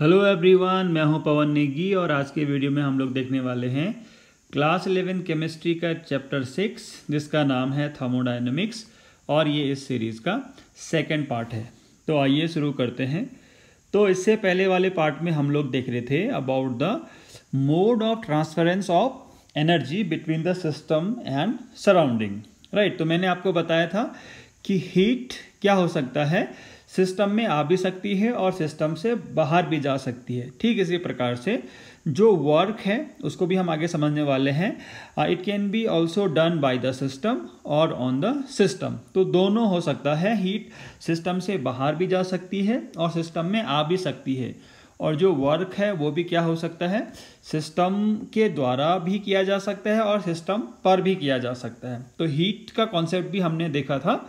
Hello everyone मैं हूं पवन नेगी और आज के वीडियो में हम लोग देखने वाले हैं क्लास इलेवन केमिस्ट्री का चैप्टर सिक्स जिसका नाम है थर्मोडाइनमिक्स और ये इस सीरीज़ का सेकंड पार्ट है तो आइए शुरू करते हैं तो इससे पहले वाले पार्ट में हम लोग देख रहे थे about the mode of transference of energy between the system and surrounding right तो मैंने आपको बताया था कि हीट क्या हो सकता है सिस्टम में आ भी सकती है और सिस्टम से बाहर भी जा सकती है ठीक इसी प्रकार से जो वर्क है उसको भी हम आगे समझने वाले हैं it can be also done by the system और ऑन द सिस्टम तो दोनों हो सकता है हीट सिस्टम से बाहर भी जा सकती है और सिस्टम में आ भी सकती है और जो वर्क है वो भी क्या हो सकता है सिस्टम के द्वारा भी किया जा सकता है और सिस्टम पर भी किया जा सकता है तो हीट का कॉन्सेप्ट भी हमने देखा था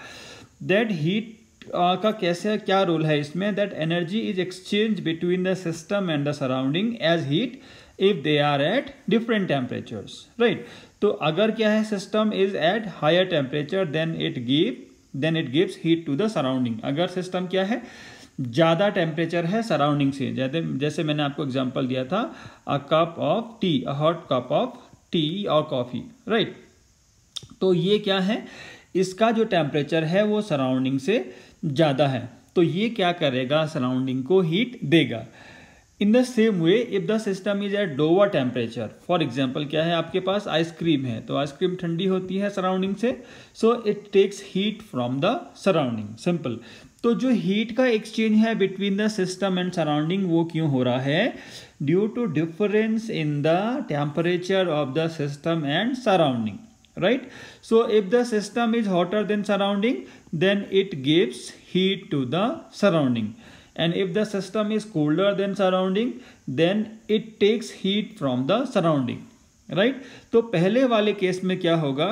दैट हीट का कैसे क्या रोल है इसमें that energy is exchange between the system and the surrounding as heat if they are at different temperatures right तो अगर क्या है system is at higher temperature then it give then it gives heat to the surrounding अगर system क्या है ज़्यादा temperature है surrounding से जैसे जैसे मैंने आपको एग्जाम्पल दिया था a cup of tea a hot cup of tea और कॉफ़ी राइट तो ये क्या है इसका जो टेम्परेचर है वो सराउंडिंग से ज़्यादा है तो ये क्या करेगा सराउंडिंग को हीट देगा in the same way if the system is at lower temperature for example क्या है आपके पास आइसक्रीम है तो आइसक्रीम ठंडी होती है सराउंडिंग से so it takes heat from the surrounding simple तो जो हीट का एक्सचेंज है between the system and surrounding वो क्यों हो रहा है due to difference in the temperature of the system and surrounding right so if the system is hotter than surrounding then it gives heat to the surrounding and if the system is colder than surrounding then it takes heat from the surrounding right right? तो पहले वाले case में क्या होगा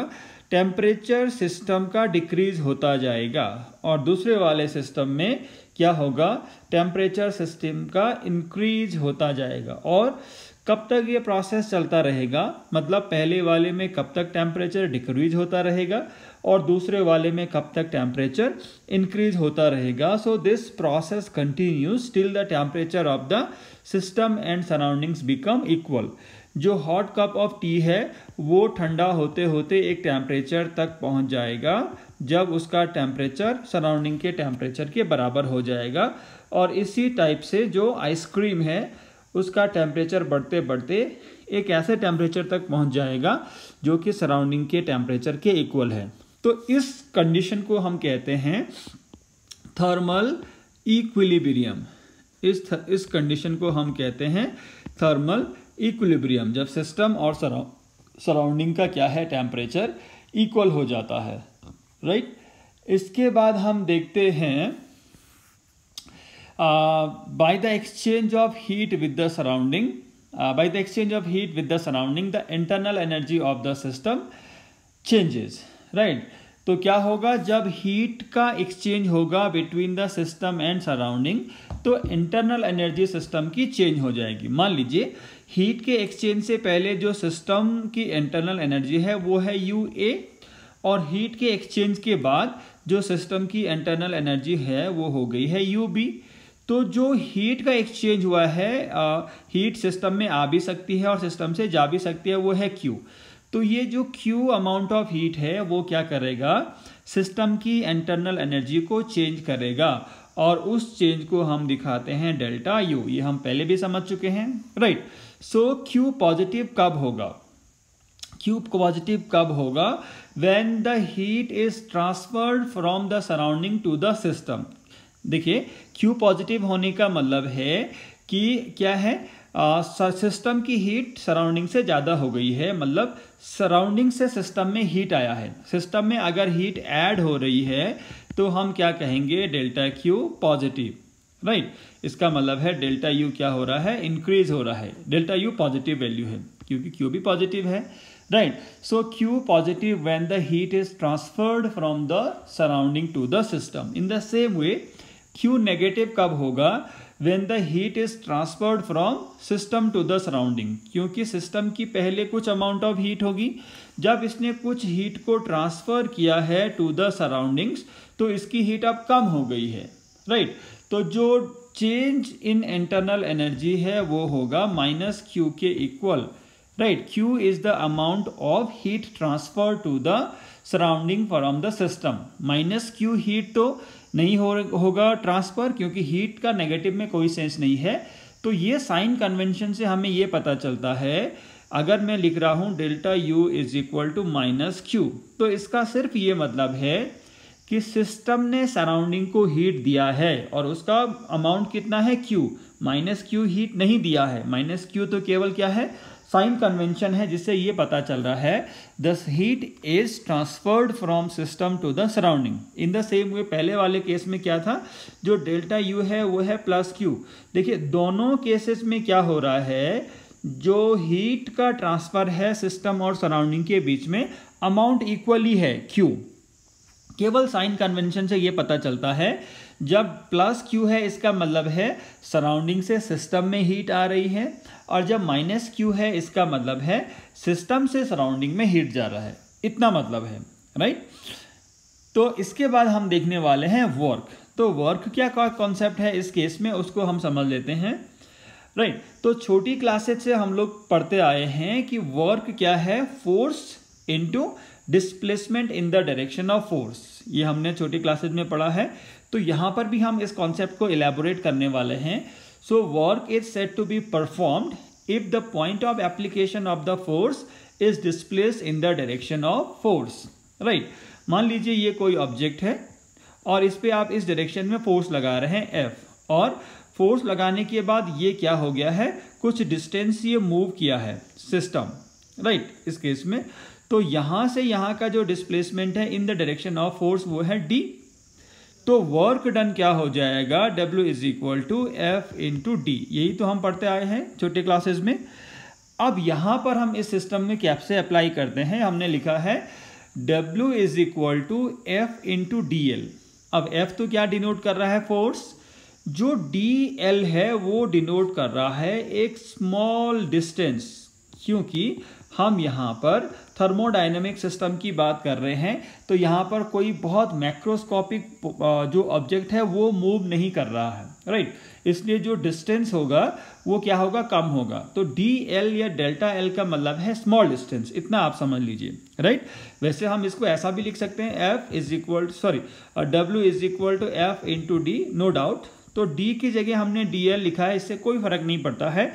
temperature system का decrease होता जाएगा और दूसरे वाले सिस्टम में क्या होगा टेम्परेचर सिस्टम का इंक्रीज होता जाएगा और कब तक ये प्रोसेस चलता रहेगा मतलब पहले वाले में कब तक टेम्परेचर डिक्रीज होता रहेगा और दूसरे वाले में कब तक टेम्परेचर इंक्रीज होता रहेगा so this process continues till the temperature of the system and surroundings become equal जो हॉट कप ऑफ टी है वो ठंडा होते होते एक टेम्परेचर तक पहुंच जाएगा जब उसका टेम्परेचर सराउंडिंग के टेम्परेचर के बराबर हो जाएगा और इसी टाइप से जो आइसक्रीम है उसका टेम्परेचर बढ़ते बढ़ते एक ऐसे टेम्परेचर तक पहुंच जाएगा जो कि सराउंडिंग के टेम्परेचर के इक्वल है तो इस कंडीशन को हम कहते हैं थर्मल इक्विलिब्रियम इस थ, इस कंडीशन को हम कहते हैं थर्मल इक्विलिब्रियम जब सिस्टम और सराउंडिंग का क्या है टेम्परेचर इक्वल हो जाता है राइट इसके बाद हम देखते हैं by the exchange of heat with the surrounding by the exchange of heat with the surrounding the internal energy of the system changes right तो क्या होगा जब हीट का एक्सचेंज होगा between the system and surrounding तो internal energy system की change हो जाएगी मान लीजिए हीट के एक्सचेंज से पहले जो सिस्टम की इंटरनल एनर्जी है वो है यू ए और हीट के एक्सचेंज के बाद जो सिस्टम की इंटरनल एनर्जी है वो हो गई है यू बी तो जो हीट का एक्सचेंज हुआ है हीट सिस्टम में आ भी सकती है और सिस्टम से जा भी सकती है वो है क्यू तो ये जो Q अमाउंट ऑफ हीट है वो क्या करेगा सिस्टम की इंटरनल एनर्जी को चेंज करेगा और उस चेंज को हम दिखाते हैं डेल्टा U ये हम पहले भी समझ चुके हैं राइट सो Q पॉजिटिव कब होगा Q पॉजिटिव कब होगा when the heat is transferred from the surrounding to the system देखिए Q पॉजिटिव होने का मतलब है कि क्या है सिस्टम uh, की हीट सराउंडिंग से ज़्यादा हो गई है मतलब सराउंडिंग से सिस्टम में हीट आया है सिस्टम में अगर हीट ऐड हो रही है तो हम क्या कहेंगे डेल्टा क्यू पॉजिटिव राइट इसका मतलब है डेल्टा यू क्या हो रहा है इंक्रीज हो रहा है डेल्टा यू पॉजिटिव वैल्यू है क्योंकि क्यू भी पॉजिटिव है right so Q positive when the heat is transferred from the surrounding to the system in the same way Q negative कब होगा when the heat is transferred from system to the surrounding क्योंकि system की पहले कुछ amount of heat होगी जब इसने कुछ हीट को ट्रांसफर किया है टू द सराउंडिंग्स तो इसकी हीट अब कम हो गई है राइट right? तो जो चेंज इन इंटरनल एनर्जी है वो होगा माइनस क्यू के equal right Q is the amount of heat transfer to the surrounding from the system minus Q heat तो नहीं हो होगा ट्रांसफर क्योंकि हीट का नेगेटिव में कोई सेंस नहीं है तो ये साइन कन्वेंशन से हमें ये पता चलता है अगर मैं लिख रहा हूँ delta U is equal to minus Q तो इसका सिर्फ ये मतलब है कि सिस्टम ने सराउंडिंग को हीट दिया है और उसका अमाउंट कितना है क्यू माइनस क्यू हीट नहीं दिया है माइनस क्यू तो केवल क्या है साइन कन्वेंशन है जिससे ये पता चल रहा है thus heat is transferred from system to the surrounding in the same way पहले वाले केस में क्या था जो डेल्टा यू है वो है प्लस क्यू देखिए दोनों केसेस में क्या हो रहा है जो हीट का ट्रांसफर है सिस्टम और सराउंडिंग के बीच में अमाउंट इक्वली है क्यू केवल साइन कन्वेंशन से ये पता चलता है जब प्लस क्यू है इसका मतलब है सराउंडिंग से सिस्टम में हीट आ रही है और जब माइनस क्यू है इसका मतलब है सिस्टम से सराउंडिंग में हीट जा रहा है इतना मतलब है राइट तो इसके बाद हम देखने वाले हैं वर्क तो वर्क क्या कॉन्सेप्ट है इस केस में उसको हम समझ लेते हैं राइट तो छोटी क्लासेज से हम लोग पढ़ते आए हैं कि वर्क क्या है force into displacement in the direction of force ये हमने छोटी क्लासेज में पढ़ा है तो यहाँ पर भी हम इस कॉन्सेप्ट को एलेबोरेट करने वाले हैं so work is set to be performed if the point of application of the force is displace in the direction of force right मान लीजिए ये कोई ऑब्जेक्ट है और इस पर आप इस डायरेक्शन में फोर्स लगा रहे हैं एफ और फोर्स लगाने के बाद ये क्या हो गया है कुछ डिस्टेंस ये मूव किया है सिस्टम राइट right, इस केस में तो यहां से यहां का जो डिस्प्लेसमेंट है in the direction of force वो है डी तो वर्क डन क्या हो जाएगा W is equal to F into D यही तो हम पढ़ते आए हैं छोटे क्लासेस में अब यहाँ पर हम इस सिस्टम में कैप से अप्लाई करते हैं हमने लिखा है W is equal to F into D L अब F तो क्या डिनोट कर रहा है फोर्स जो डी एल है वो डिनोट कर रहा है एक स्मॉल डिस्टेंस क्योंकि हम यहाँ पर थर्मोडाइनमिक सिस्टम की बात कर रहे हैं तो यहाँ पर कोई बहुत मैक्रोस्कोपिक जो ऑब्जेक्ट है वो मूव नहीं कर रहा है राइट इसलिए जो डिस्टेंस होगा वो क्या होगा कम होगा तो डी एल या डेल्टा एल का मतलब है स्मॉल डिस्टेंस इतना आप समझ लीजिए राइट वैसे हम इसको ऐसा भी लिख सकते हैं F is equal sorry W is equal to F to D no doubt तो डी की जगह हमने डी एल लिखा है इससे कोई फर्क नहीं पड़ता है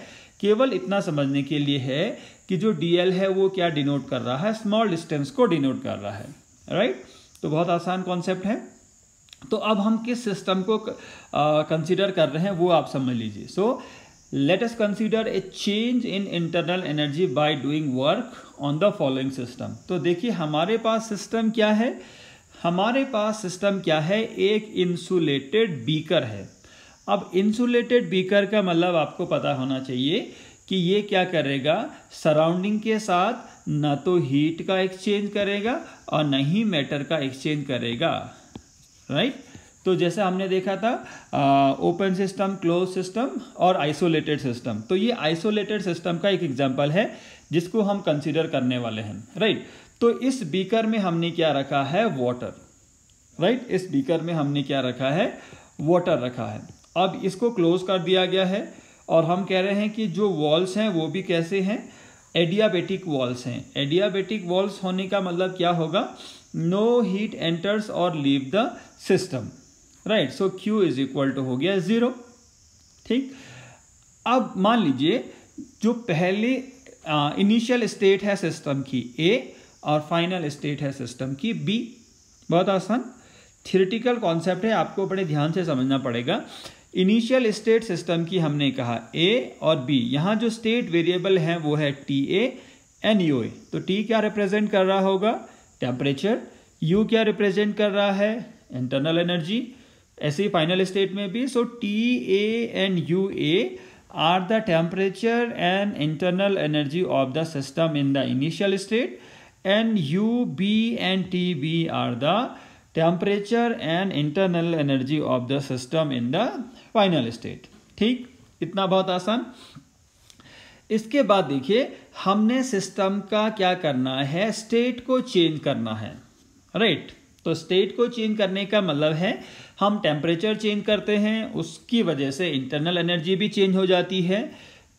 केवल इतना समझने के लिए है कि जो डी एल है वो क्या डिनोट कर रहा है स्मॉल डिस्टेंस को डिनोट कर रहा है राइट right? तो बहुत आसान कॉन्सेप्ट है तो अब हम किस सिस्टम को कंसिडर कर रहे हैं वो आप समझ लीजिए so let's consider a change in internal energy by doing work on the following system तो देखिए हमारे पास सिस्टम क्या है हमारे पास सिस्टम क्या है एक इंसुलेटेड बीकर है अब इंसुलेटेड बीकर का मतलब आपको पता होना चाहिए कि ये क्या करेगा सराउंडिंग के साथ ना तो हीट का एक्सचेंज करेगा और ना ही मैटर का एक्सचेंज करेगा राइट तो जैसे हमने देखा था ओपन सिस्टम क्लोज सिस्टम और आइसोलेटेड सिस्टम तो ये आइसोलेटेड सिस्टम का एक एग्जाम्पल है जिसको हम कंसिडर करने वाले हैं राइट तो इस बीकर में हमने क्या रखा है वाटर राइट इस बीकर में हमने क्या रखा है वाटर रखा है अब इसको क्लोज कर दिया गया है और हम कह रहे हैं कि जो वॉल्स हैं वो भी कैसे हैं एडियाबेटिक वॉल्स हैं एडियाबेटिक वॉल्स होने का मतलब क्या होगा नो हीट एंटर्स और leave the system right so Q is equal to हो गया ज़ीरो ठीक अब मान लीजिए जो पहले इनिशियल स्टेट है सिस्टम की ए और फाइनल स्टेट है सिस्टम की बी बहुत आसान थियरिटिकल कॉन्सेप्ट है आपको बड़े ध्यान से समझना पड़ेगा इनिशियल स्टेट सिस्टम की हमने कहा ए और बी यहाँ जो स्टेट वेरिएबल हैं वो है T A and U A तो टी क्या रिप्रेजेंट कर रहा होगा टेम्परेचर यू क्या रिप्रेजेंट कर रहा है इंटरनल एनर्जी ऐसे ही फाइनल स्टेट में भी so T A and U A are the temperature and internal energy of the system in the initial state and U B and T B are the temperature and internal energy of the system in the final state ठीक इतना बहुत आसान इसके बाद देखिए हमने system का क्या करना है स्टेट को चेंज करना है राइट right? तो स्टेट को चेंज करने का मतलब है हम टेम्परेचर चेंज करते हैं उसकी वजह से इंटरनल एनर्जी भी चेंज हो जाती है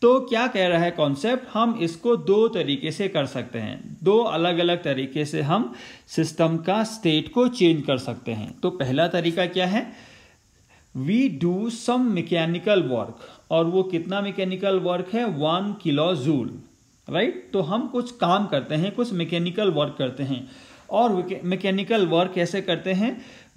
तो क्या कह रहा है कॉन्सेप्ट हम इसको दो तरीके से कर सकते हैं दो अलग अलग तरीके से हम सिस्टम का स्टेट को चेंज कर सकते हैं तो पहला तरीका क्या है we do some mechanical work और वो कितना मैकेनिकल वर्क है वन किलो जूल राइट तो हम कुछ काम करते हैं कुछ मैकेनिकल वर्क करते हैं और मैकेनिकल वर्क कैसे करते हैं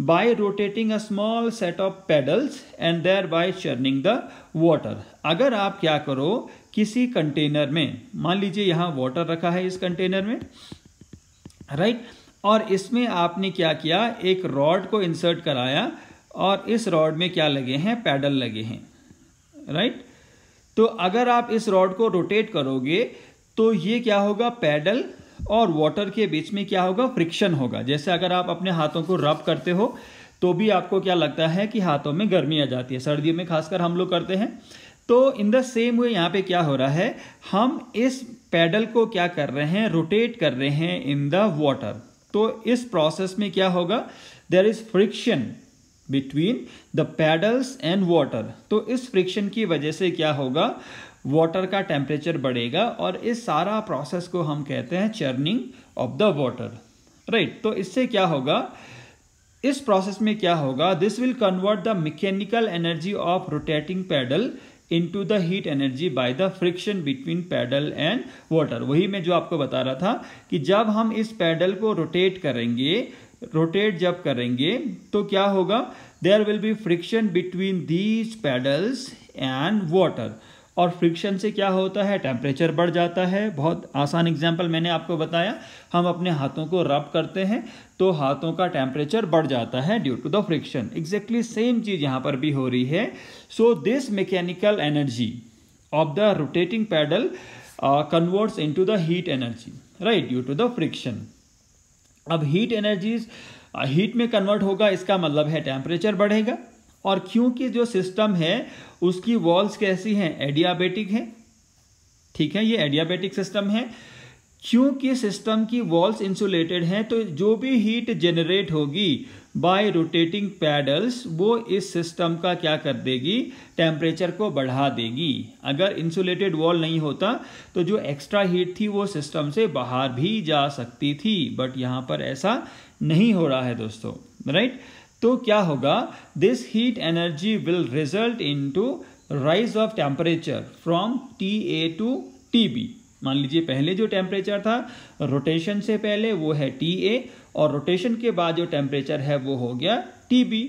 by rotating a small set of paddles and there by churning the water अगर आप क्या करो किसी कंटेनर में मान लीजिए यहां वाटर रखा है इस कंटेनर में राइट right? और इसमें आपने क्या किया एक रॉड को इंसर्ट कराया और इस रॉड में क्या लगे हैं पैडल लगे हैं राइट तो अगर आप इस रॉड को रोटेट करोगे तो ये क्या होगा पैडल और वाटर के बीच में क्या होगा फ्रिक्शन होगा जैसे अगर आप अपने हाथों को रब करते हो तो भी आपको क्या लगता है कि हाथों में गर्मी आ जाती है सर्दियों में खासकर हम लोग करते हैं तो इन द सेम वे यहाँ पे क्या हो रहा है हम इस पैडल को क्या कर रहे हैं रोटेट कर रहे हैं इन द वॉटर तो इस प्रोसेस में क्या होगा there is friction between the paddles and water तो इस फ्रिक्शन की वजह से क्या होगा वाटर का टेम्परेचर बढ़ेगा और इस सारा प्रोसेस को हम कहते हैं churning of the water right तो इससे क्या होगा इस प्रोसेस में क्या होगा this will convert the mechanical energy of rotating paddle into the heat energy by the friction between paddle and water वही मैं जो आपको बता रहा था कि जब हम इस पैडल को रोटेट करेंगे रोटेट जब करेंगे तो क्या होगा there will be friction between these paddles and water और फ्रिक्शन से क्या होता है टेम्परेचर बढ़ जाता है बहुत आसान एग्जाम्पल मैंने आपको बताया हम अपने हाथों को रब करते हैं तो हाथों का टेम्परेचर बढ़ जाता है due to the friction exactly same चीज़ यहाँ पर भी हो रही है so this mechanical energy of the rotating paddle converts into the heat energy right due to the friction अब हीट एनर्जीज हीट में कन्वर्ट होगा इसका मतलब है टेम्परेचर बढ़ेगा और क्योंकि जो सिस्टम है उसकी वॉल्स कैसी हैं एडियाबेटिक है ठीक है ये एडियाबेटिक सिस्टम है क्योंकि सिस्टम की वॉल्स इंसुलेटेड हैं तो जो भी हीट जनरेट होगी बाय रोटेटिंग पैडल्स वो इस सिस्टम का क्या कर देगी टेम्परेचर को बढ़ा देगी अगर इंसुलेटेड वॉल नहीं होता तो जो एक्स्ट्रा हीट थी वो सिस्टम से बाहर भी जा सकती थी बट यहाँ पर ऐसा नहीं हो रहा है दोस्तों राइट तो क्या होगा this heat energy will result into rise of temperature from T A to T B मान लीजिए पहले जो टेम्परेचर था रोटेशन से पहले वो है टी ए और रोटेशन के बाद जो टेम्परेचर है वो हो गया टी बी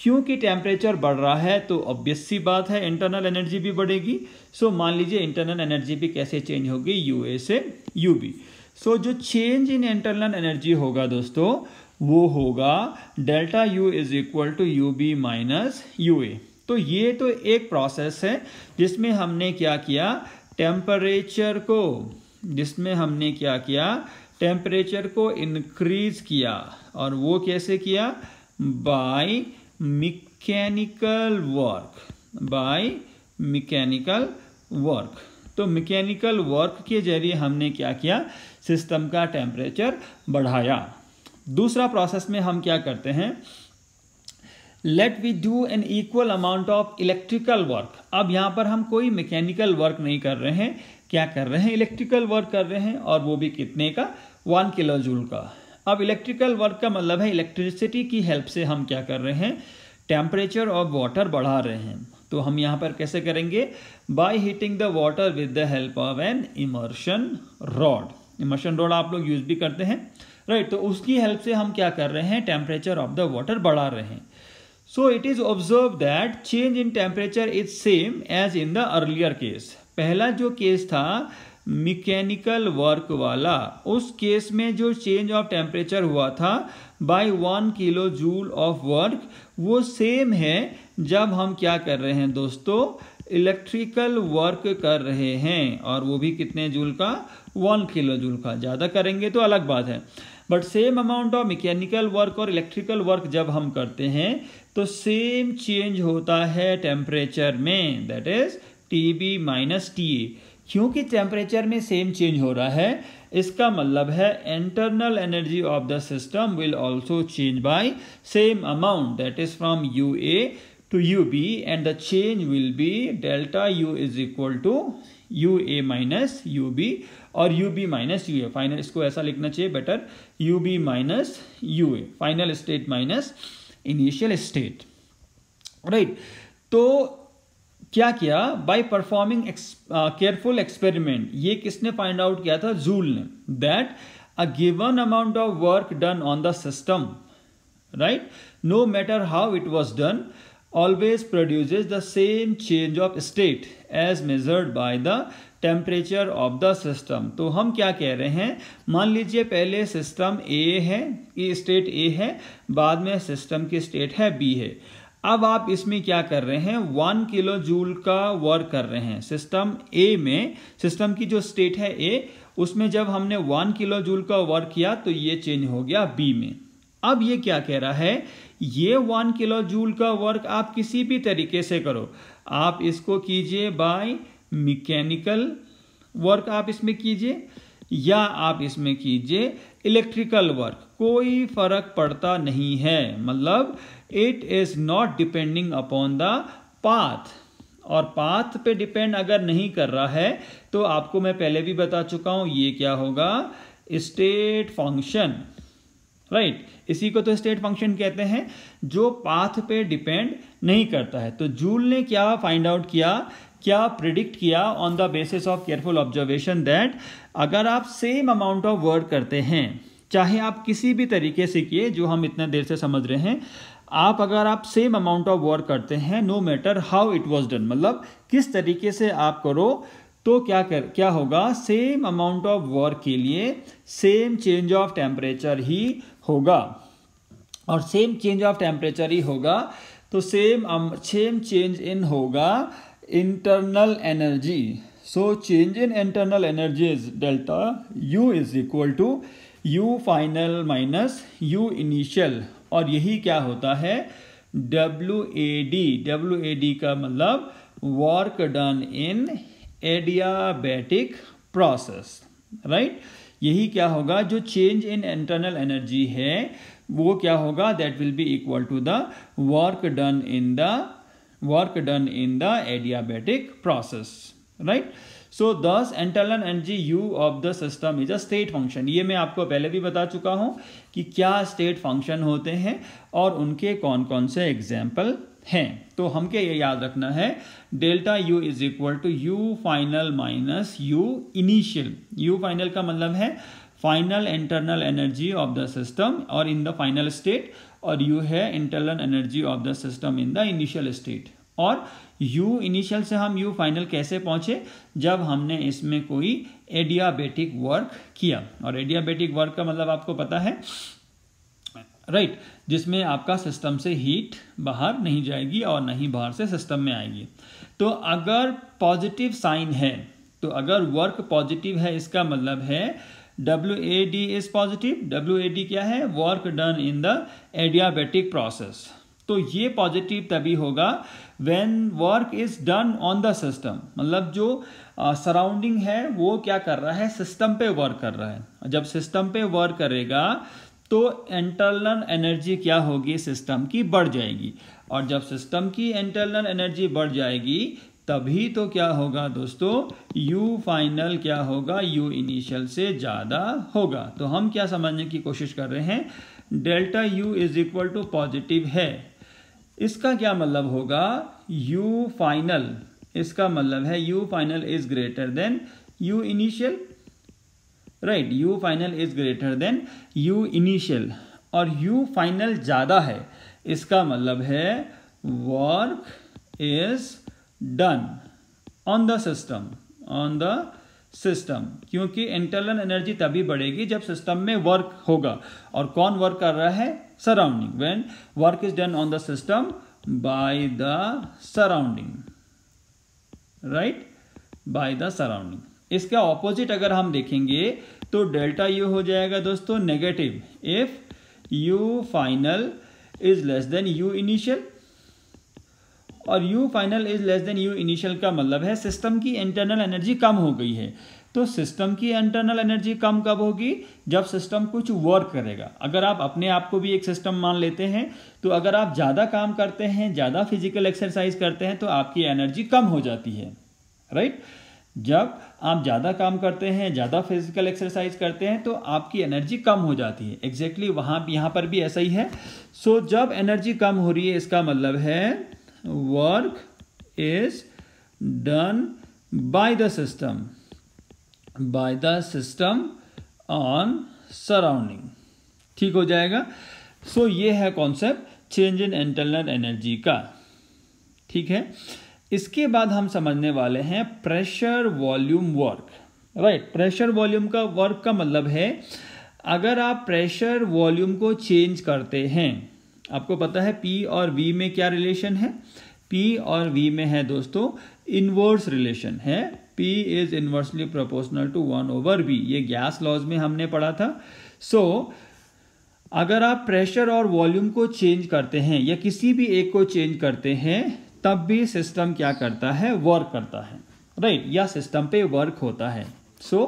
क्योंकि टेम्परेचर बढ़ रहा है तो ऑब्वियस सी बात है इंटरनल एनर्जी भी बढ़ेगी सो मान लीजिए इंटरनल एनर्जी भी कैसे चेंज होगी यू ए से यू बी सो जो चेंज इन इंटरनल एनर्जी होगा दोस्तों वो होगा delta U is equal to U B minus U A तो ये तो एक प्रोसेस है जिसमें हमने क्या किया टेम्परेचर को जिसमें हमने क्या किया टेम्परेचर को इनक्रीज किया और वो कैसे किया by mechanical work by mechanical work तो मिकैनिकल वर्क के जरिए हमने क्या किया सिस्टम का टेम्परेचर बढ़ाया दूसरा प्रोसेस में हम क्या करते हैं let we do an equal amount of electrical work अब यहाँ पर हम कोई मैकेनिकल वर्क नहीं कर रहे हैं क्या कर रहे हैं इलेक्ट्रिकल वर्क कर रहे हैं और वो भी कितने का वन किलो जूल का अब इलेक्ट्रिकल वर्क का मतलब है इलेक्ट्रिसिटी की हेल्प से हम क्या कर रहे हैं टेम्परेचर ऑफ वाटर बढ़ा रहे हैं तो हम यहाँ पर कैसे करेंगे by heating the water with the help of an immersion rod immersion rod आप लोग यूज भी करते हैं राइट right, तो उसकी हेल्प से हम क्या कर रहे हैं टेम्परेचर ऑफ द वाटर बढ़ा रहे हैं so it is observe that change in temperature is same as in the earlier case पहला जो केस था मिकेनिकल वर्क वाला उस केस में जो चेंज ऑफ टेम्परेचर हुआ था by one kilo joule of work वो सेम है जब हम क्या कर रहे हैं दोस्तों इलेक्ट्रिकल वर्क कर रहे हैं और वो भी कितने जूल का वन किलो जूल का ज़्यादा करेंगे तो अलग बात है but same amount of mechanical work और इलेक्ट्रिकल वर्क जब हम करते हैं तो सेम चेंज होता है टेम्परेचर में that is T B minus T A क्योंकि टेम्परेचर में सेम चेंज हो रहा है इसका मतलब है internal energy of the system will also change by same amount that is from U A to U B and the change will be delta U is equal to U A minus U B और U B minus U A final इसको ऐसा लिखना चाहिए better U B minus U A final state minus initial state right तो क्या किया by performing careful experiment ये किसने फाइंड आउट किया था जूल ने that a given amount of work done on the system right no matter how it was done always produces the same change of state as measured by the temperature of the system तो हम क्या कह रहे हैं मान लीजिए पहले system ए है कि स्टेट ए है बाद में सिस्टम की स्टेट है बी है अब आप इसमें क्या कर रहे हैं वन किलो जूल का वर्क कर रहे हैं सिस्टम ए में सिस्टम की जो स्टेट है ए उसमें जब हमने वन किलो जूल का वर्क किया तो ये चेंज हो गया बी में अब ये क्या कह रहा है ये वन किलो जूल का वर्क आप किसी भी तरीके से करो आप इसको कीजिए बाय मैकेनिकल वर्क आप इसमें कीजिए या आप इसमें कीजिए इलेक्ट्रिकल वर्क कोई फर्क पड़ता नहीं है मतलब it is not depending upon the path और पाथ पे डिपेंड अगर नहीं कर रहा है तो आपको मैं पहले भी बता चुका हूं ये क्या होगा स्टेट फंक्शन राइट इसी को तो स्टेट फंक्शन कहते हैं जो पाथ पे डिपेंड नहीं करता है तो जूल ने क्या फाइंड आउट किया क्या प्रिडिक्ट किया on the basis of careful observation that अगर आप सेम अमाउंट ऑफ वर्क करते हैं चाहे आप किसी भी तरीके से किए जो हम इतना देर से समझ रहे हैं आप अगर आप सेम अमाउंट ऑफ वर्क करते हैं no matter how it was done मतलब किस तरीके से आप करो तो क्या कर क्या होगा सेम अमाउंट ऑफ वर्क के लिए सेम चेंज ऑफ टेम्परेचर ही होगा और सेम चेंज ऑफ टेम्परेचर ही होगा तो सेम सेम चेंज इन होगा internal energy so change in internal energy is delta U is equal to U final minus U initial और यही क्या होता है W A D W A D का मतलब work done in adiabatic process right यही क्या होगा जो चेंज इन इंटरनल एनर्जी है वो क्या होगा that will be equal to the work done in the work done in the adiabatic process right so this internal energy U of the system is a state function ये मैं आपको पहले भी बता चुका हूं कि क्या स्टेट फंक्शन होते हैं और उनके कौन कौन से एग्जाम्पल हैं तो हमके ये याद रखना है delta U is equal to U final minus U initial U final का मतलब है final internal energy of the system और इन द फाइनल स्टेट और यू है internal energy of the system in the initial state और u initial से हम u final कैसे पहुंचे जब हमने इसमें कोई एडियाबेटिक वर्क किया और एडियाबेटिक वर्क का मतलब आपको पता है राइट right. जिसमें आपका सिस्टम से हीट बाहर नहीं जाएगी और ना ही बाहर से सिस्टम में आएगी तो अगर पॉजिटिव साइन है तो अगर वर्क पॉजिटिव है इसका मतलब है W A D is positive W A D क्या है work done in the adiabatic process तो ये पॉजिटिव तभी होगा when work is done on the system मतलब जो सराउंडिंग है वो क्या कर रहा है सिस्टम पे वर्क कर रहा है जब सिस्टम पे वर्क करेगा तो इंटरनल एनर्जी क्या होगी सिस्टम की बढ़ जाएगी और जब सिस्टम की इंटरनल एनर्जी बढ़ जाएगी तभी तो क्या होगा दोस्तों U फाइनल क्या होगा U इनिशियल से ज़्यादा होगा तो हम क्या समझने की कोशिश कर रहे हैं delta U is equal to positive है इसका क्या मतलब होगा U फाइनल इसका मतलब है U final is greater than U initial right U final is greater than U initial और यू फाइनल ज़्यादा है इसका मतलब है work is done on the system on the system क्योंकि इंटरनल एनर्जी तभी बढ़ेगी जब सिस्टम में वर्क होगा और कौन वर्क कर रहा है surrounding when work is done on the system by the surrounding right by the surrounding इसका ऑपोजिट अगर हम देखेंगे तो डेल्टा यू हो जाएगा दोस्तों negative if U final is less than U initial और U final is less than U initial का मतलब है सिस्टम की इंटरनल एनर्जी कम हो गई है तो सिस्टम की इंटरनल एनर्जी कम कब होगी जब सिस्टम कुछ वर्क करेगा अगर आप अपने आप को भी एक सिस्टम मान लेते हैं तो अगर आप ज़्यादा काम करते हैं ज़्यादा फिजिकल एक्सरसाइज करते हैं तो आपकी एनर्जी कम हो जाती है राइट जब आप ज़्यादा काम करते हैं ज़्यादा फिजिकल एक्सरसाइज करते हैं तो आपकी एनर्जी कम हो जाती है एग्जैक्टली exactly वहाँ यहाँ पर भी ऐसा ही है सो so, जब एनर्जी कम हो रही है इसका मतलब है work is done by the system by the system on surrounding ठीक हो जाएगा सो so, ये है concept change in internal energy का ठीक है इसके बाद हम समझने वाले हैं pressure volume work right pressure volume का वर्क का मतलब है अगर आप प्रेशर वॉल्यूम को चेंज करते हैं आपको पता है पी और वी में क्या रिलेशन है पी और वी में है दोस्तों इनवर्स रिलेशन है P is inversely proportional to one over V ये गैस लॉज में हमने पढ़ा था सो so, अगर आप प्रेशर और वॉल्यूम को चेंज करते हैं या किसी भी एक को चेंज करते हैं तब भी सिस्टम क्या करता है वर्क करता है राइट right? या सिस्टम पे वर्क होता है सो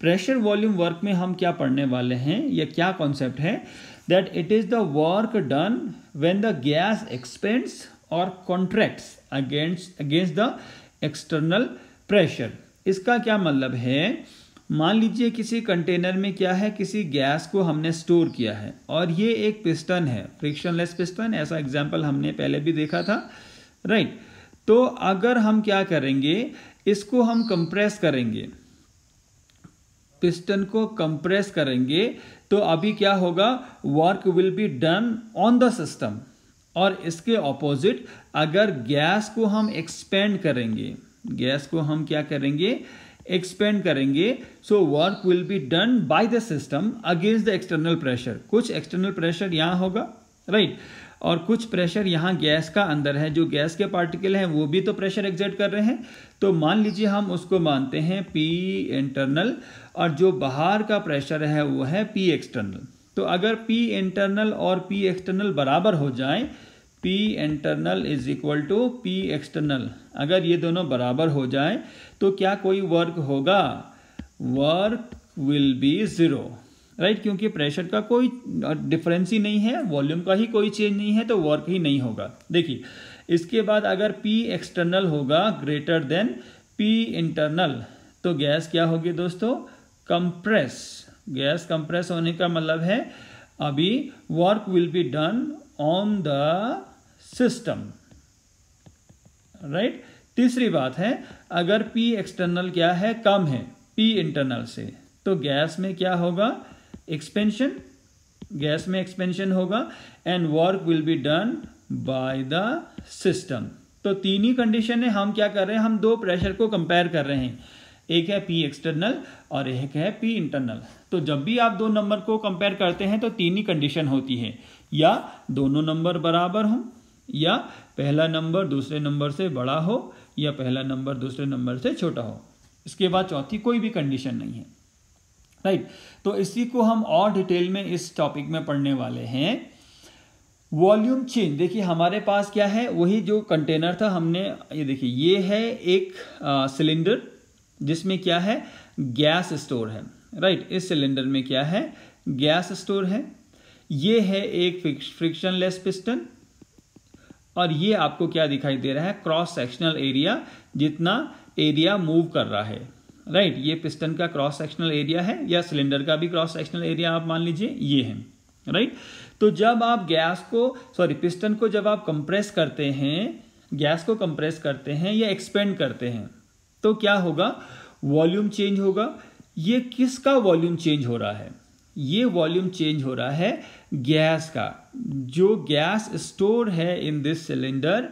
प्रेशर वॉल्यूम वर्क में हम क्या पढ़ने वाले हैं या क्या कॉन्सेप्ट है that it is the work done when the gas expands और contracts against against the external pressure इसका क्या मतलब है मान लीजिए किसी कंटेनर में क्या है किसी गैस को हमने स्टोर किया है और ये एक पिस्टन है फ्रिक्शनलेस पिस्टन ऐसा एग्जाम्पल हमने पहले भी देखा था राइट right. तो अगर हम क्या करेंगे इसको हम कंप्रेस करेंगे पिस्टन को कंप्रेस करेंगे तो अभी क्या होगा work will be done on the system और इसके ऑपोजिट अगर गैस को हम एक्सपेंड करेंगे गैस को हम क्या करेंगे एक्सपेंड करेंगे so work will be done by the system against the external pressure कुछ एक्सटर्नल प्रेशर यहां होगा राइट right? और कुछ प्रेशर यहाँ गैस का अंदर है जो गैस के पार्टिकल हैं वो भी तो प्रेशर एग्जर्ट कर रहे हैं तो मान लीजिए हम उसको मानते हैं पी इंटरनल और जो बाहर का प्रेशर है वो है पी एक्सटर्नल तो अगर पी इंटरनल और पी एक्सटर्नल बराबर हो जाए P internal is equal to P external अगर ये दोनों बराबर हो जाए तो क्या कोई वर्क होगा work will be zero right क्योंकि प्रेशर का कोई डिफरेंस ही नहीं है वॉल्यूम का ही कोई चेंज नहीं है तो वर्क ही नहीं होगा देखिए इसके बाद अगर पी एक्सटर्नल होगा ग्रेटर देन पी इंटरनल तो गैस क्या होगी दोस्तों कंप्रेस गैस कंप्रेस होने का मतलब है अभी work will be done on the system right तीसरी बात है अगर पी एक्सटर्नल क्या है कम है पी इंटरनल से तो गैस में क्या होगा एक्सपेंशन गैस में एक्सपेंशन होगा and work will be done by the system तो तीन ही कंडीशन है हम क्या कर रहे हैं हम दो प्रेशर को कंपेयर कर रहे हैं एक है पी एक्सटर्नल और एक है पी इंटरनल तो जब भी आप दो नंबर को कंपेयर करते हैं तो तीन ही कंडीशन होती है या दोनों नंबर बराबर हों या पहला नंबर दूसरे नंबर से बड़ा हो या पहला नंबर दूसरे नंबर से छोटा हो इसके बाद चौथी कोई भी कंडीशन नहीं है राइट तो इसी को हम और डिटेल में इस टॉपिक में पढ़ने वाले हैं वॉल्यूम चेंज देखिए हमारे पास क्या है वही जो कंटेनर था हमने ये देखिए ये है एक सिलेंडर जिसमें क्या है गैस स्टोर है राइट इस सिलेंडर में क्या है गैस स्टोर है ये है एक फ्रिक्शन लेस पिस्टन और ये आपको क्या दिखाई दे रहा है क्रॉस सेक्शनल एरिया जितना एरिया मूव कर रहा है राइट ये पिस्टन का क्रॉस सेक्शनल एरिया है या सिलेंडर का भी क्रॉस सेक्शनल एरिया आप मान लीजिए ये है राइट तो जब आप गैस को सॉरी पिस्टन को जब आप कंप्रेस करते हैं गैस को कंप्रेस करते हैं या एक्सपेंड करते हैं तो क्या होगा वॉल्यूम चेंज होगा ये किसका वॉल्यूम चेंज हो रहा है ये वॉल्यूम चेंज हो रहा है गैस का जो गैस स्टोर है इन दिस सिलेंडर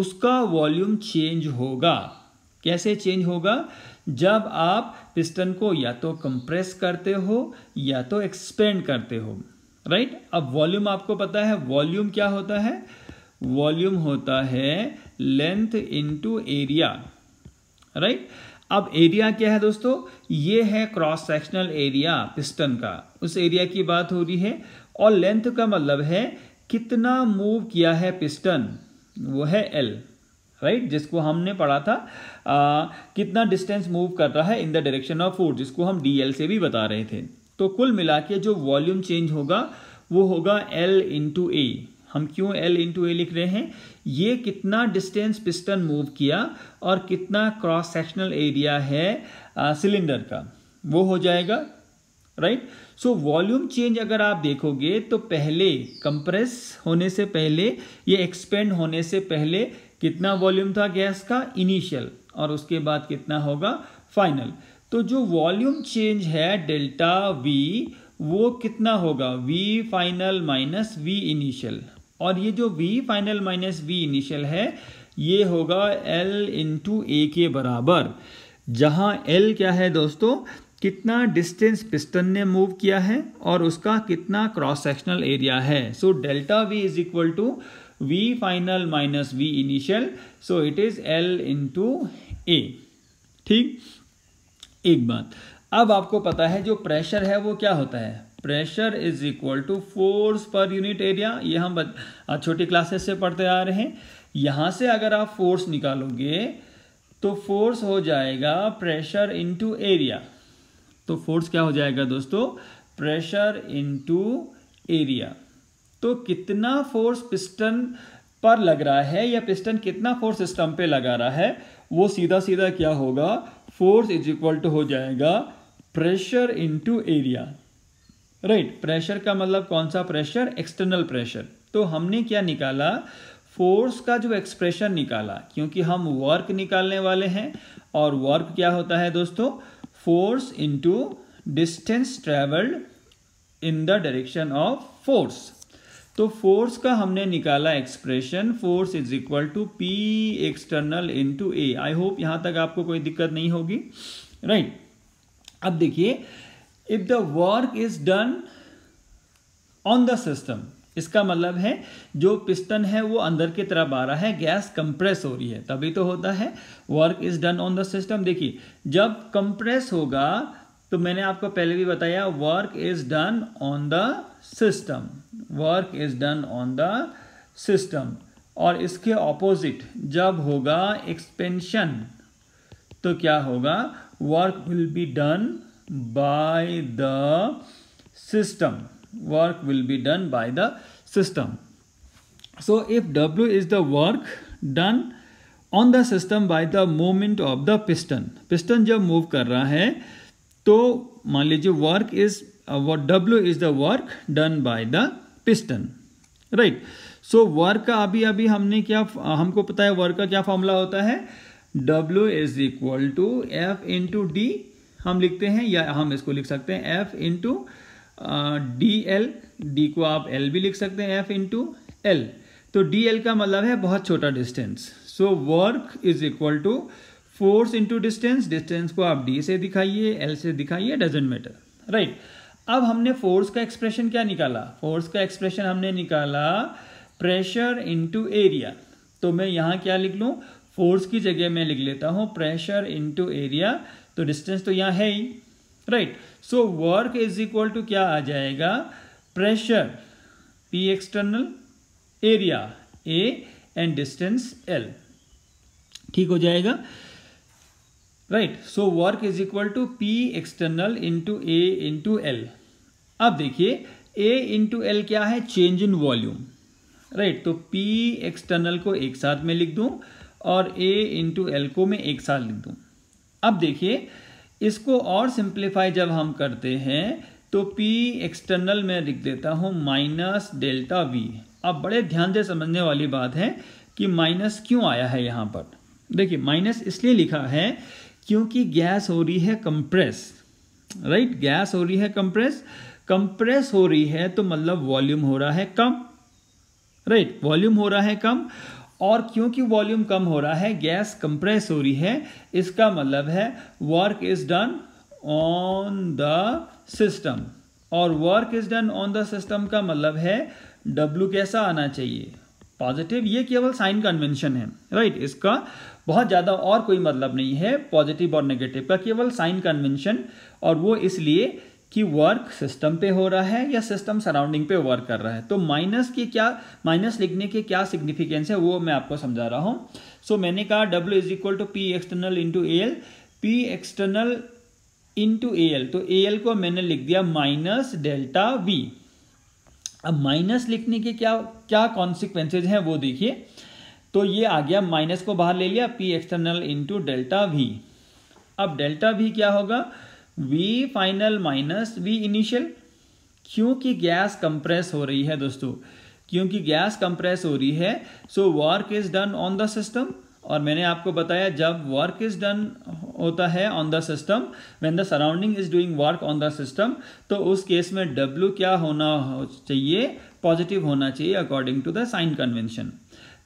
उसका वॉल्यूम चेंज होगा कैसे चेंज होगा जब आप पिस्टन को या तो कंप्रेस करते हो या तो एक्सपेंड करते हो राइट right? अब वॉल्यूम आपको पता है वॉल्यूम क्या होता है वॉल्यूम होता है लेंथ इनटू एरिया राइट अब एरिया क्या है दोस्तों ये है क्रॉस सेक्शनल एरिया पिस्टन का उस एरिया की बात हो रही है और लेंथ का मतलब है कितना मूव किया है पिस्टन वो है एल राइट right? जिसको हमने पढ़ा था आ, कितना डिस्टेंस मूव कर रहा है in the direction of force जिसको हम डी से भी बता रहे थे तो कुल मिला के जो वॉल्यूम चेंज होगा वो होगा एल इंटू ए हम क्यों एल इंटू ए लिख रहे हैं ये कितना डिस्टेंस पिस्टन मूव किया और कितना क्रॉस सेक्शनल एरिया है सिलेंडर का वो हो जाएगा राइट सो वॉल्यूम चेंज अगर आप देखोगे तो पहले कंप्रेस होने से पहले ये एक्सपेंड होने से पहले कितना वॉल्यूम था गैस का इनिशियल और उसके बाद कितना होगा फाइनल तो जो वॉल्यूम चेंज है डेल्टा वी वो कितना होगा V final minus V initial और ये जो V final minus V initial है ये होगा एल इंटू ए के बराबर जहाँ एल क्या है दोस्तों कितना डिस्टेंस पिस्टन ने मूव किया है और उसका कितना क्रॉस सेक्शनल एरिया है so delta V is equal to V final minus V initial. So it is L into A. ठीक एक बात अब आपको पता है जो प्रेशर है वो क्या होता है pressure is equal to force per unit area ये हम छोटी क्लासेस से पढ़ते आ रहे हैं यहां से अगर आप फोर्स निकालोगे तो फोर्स हो जाएगा प्रेशर इनटू एरिया तो फोर्स क्या हो जाएगा दोस्तों प्रेशर इनटू एरिया तो कितना फोर्स पिस्टन पर लग रहा है या पिस्टन कितना फोर्स सिस्टम पे लगा रहा है वो सीधा सीधा क्या होगा फोर्स इज इक्वल टू हो जाएगा pressure into area right pressure का मतलब कौन सा प्रेशर एक्सटर्नल प्रेशर तो हमने क्या निकाला फोर्स का जो एक्सप्रेशन निकाला क्योंकि हम वर्क निकालने वाले हैं और वर्क क्या होता है दोस्तों force into distance travelled in the direction of force तो फोर्स का हमने निकाला expression force is equal to P external into A I hope यहां तक आपको कोई दिक्कत नहीं होगी राइट right. अब देखिए if the work is done on the system इसका मतलब है जो पिस्टन है वो अंदर की तरफ आ रहा है गैस कंप्रेस हो रही है तभी तो होता है work is done on the system देखिए जब कंप्रेस होगा तो मैंने आपको पहले भी बताया work is done on the system work is done on the system और इसके ऑपोजिट जब होगा एक्सपेंशन तो क्या होगा work will be done by the system work will be done by the system so if W is the work done on the system by the movement of the piston piston जब move कर रहा है तो मान लीजिए work is uh, what W is the work done by the piston. Right so work का अभी अभी हमने क्या uh, हमको पता है वर्क का क्या फॉर्मूला होता है W is equal to F into D हम लिखते हैं या हम इसको लिख सकते हैं F into D L D को आप L भी लिख सकते हैं F इंटू एल तो डी एल का मतलब है बहुत छोटा distance so work is equal to force into distance distance को आप डी से दिखाइए एल से दिखाइए डजेंट मैटर राइट अब हमने फोर्स का एक्सप्रेशन क्या निकाला फोर्स का एक्सप्रेशन हमने निकाला प्रेशर इनटू एरिया तो मैं यहाँ क्या लिख लूँ फोर्स की जगह मैं लिख लेता हूँ प्रेशर इनटू एरिया तो डिस्टेंस तो यहाँ है ही right so work is equal to क्या आ जाएगा pressure P external area A and distance L ठीक हो जाएगा right so work is equal to P external into A into L अब देखिए ए इंटू एल क्या है चेंज इन वॉल्यूम राइट तो पी एक्सटर्नल को एक साथ में लिख दूँ और ए इंटू एल को मैं एक साथ लिख दूँ अब देखिए इसको और सिंप्लीफाई जब हम करते हैं तो पी एक्सटर्नल में लिख देता हूँ माइनस डेल्टा वी अब बड़े ध्यान से समझने वाली बात है कि माइनस क्यों आया है यहाँ पर देखिए माइनस इसलिए लिखा है क्योंकि गैस हो रही है कंप्रेस राइट गैस हो रही है कंप्रेस कंप्रेस हो रही है तो मतलब वॉल्यूम हो रहा है कम राइट वॉल्यूम हो रहा है कम और क्योंकि वॉल्यूम कम हो रहा है गैस कंप्रेस हो रही है इसका मतलब है work is done on the system और work is done on the system का मतलब है डब्ल्यू कैसा आना चाहिए पॉजिटिव ये केवल साइन कन्वेंशन है राइट right? इसका बहुत ज़्यादा और कोई मतलब नहीं है पॉजिटिव और नेगेटिव का केवल साइन कन्वेंशन और वो इसलिए कि वर्क सिस्टम पे हो रहा है या सिस्टम सराउंडिंग पे वर्क कर रहा है तो माइनस की क्या माइनस लिखने के क्या सिग्निफिकेंस है वो मैं आपको समझा रहा हूँ सो so, मैंने कहा W is equal to P external into A L P external into A L तो ए एल को मैंने लिख दिया माइनस डेल्टा वी अब माइनस लिखने के क्या क्या कॉन्सिक्वेंसेज हैं वो देखिए तो ये आ गया माइनस को बाहर ले लिया P external into delta V अब डेल्टा वी क्या होगा V final minus V initial क्योंकि गैस कंप्रेस हो रही है दोस्तों क्योंकि गैस कंप्रेस हो रही है so work is done on the system और मैंने आपको बताया जब वर्क इज डन होता है on the system when the surrounding is doing work on the system तो उस केस में डब्ल्यू क्या होना चाहिए पॉजिटिव होना चाहिए according to the sign convention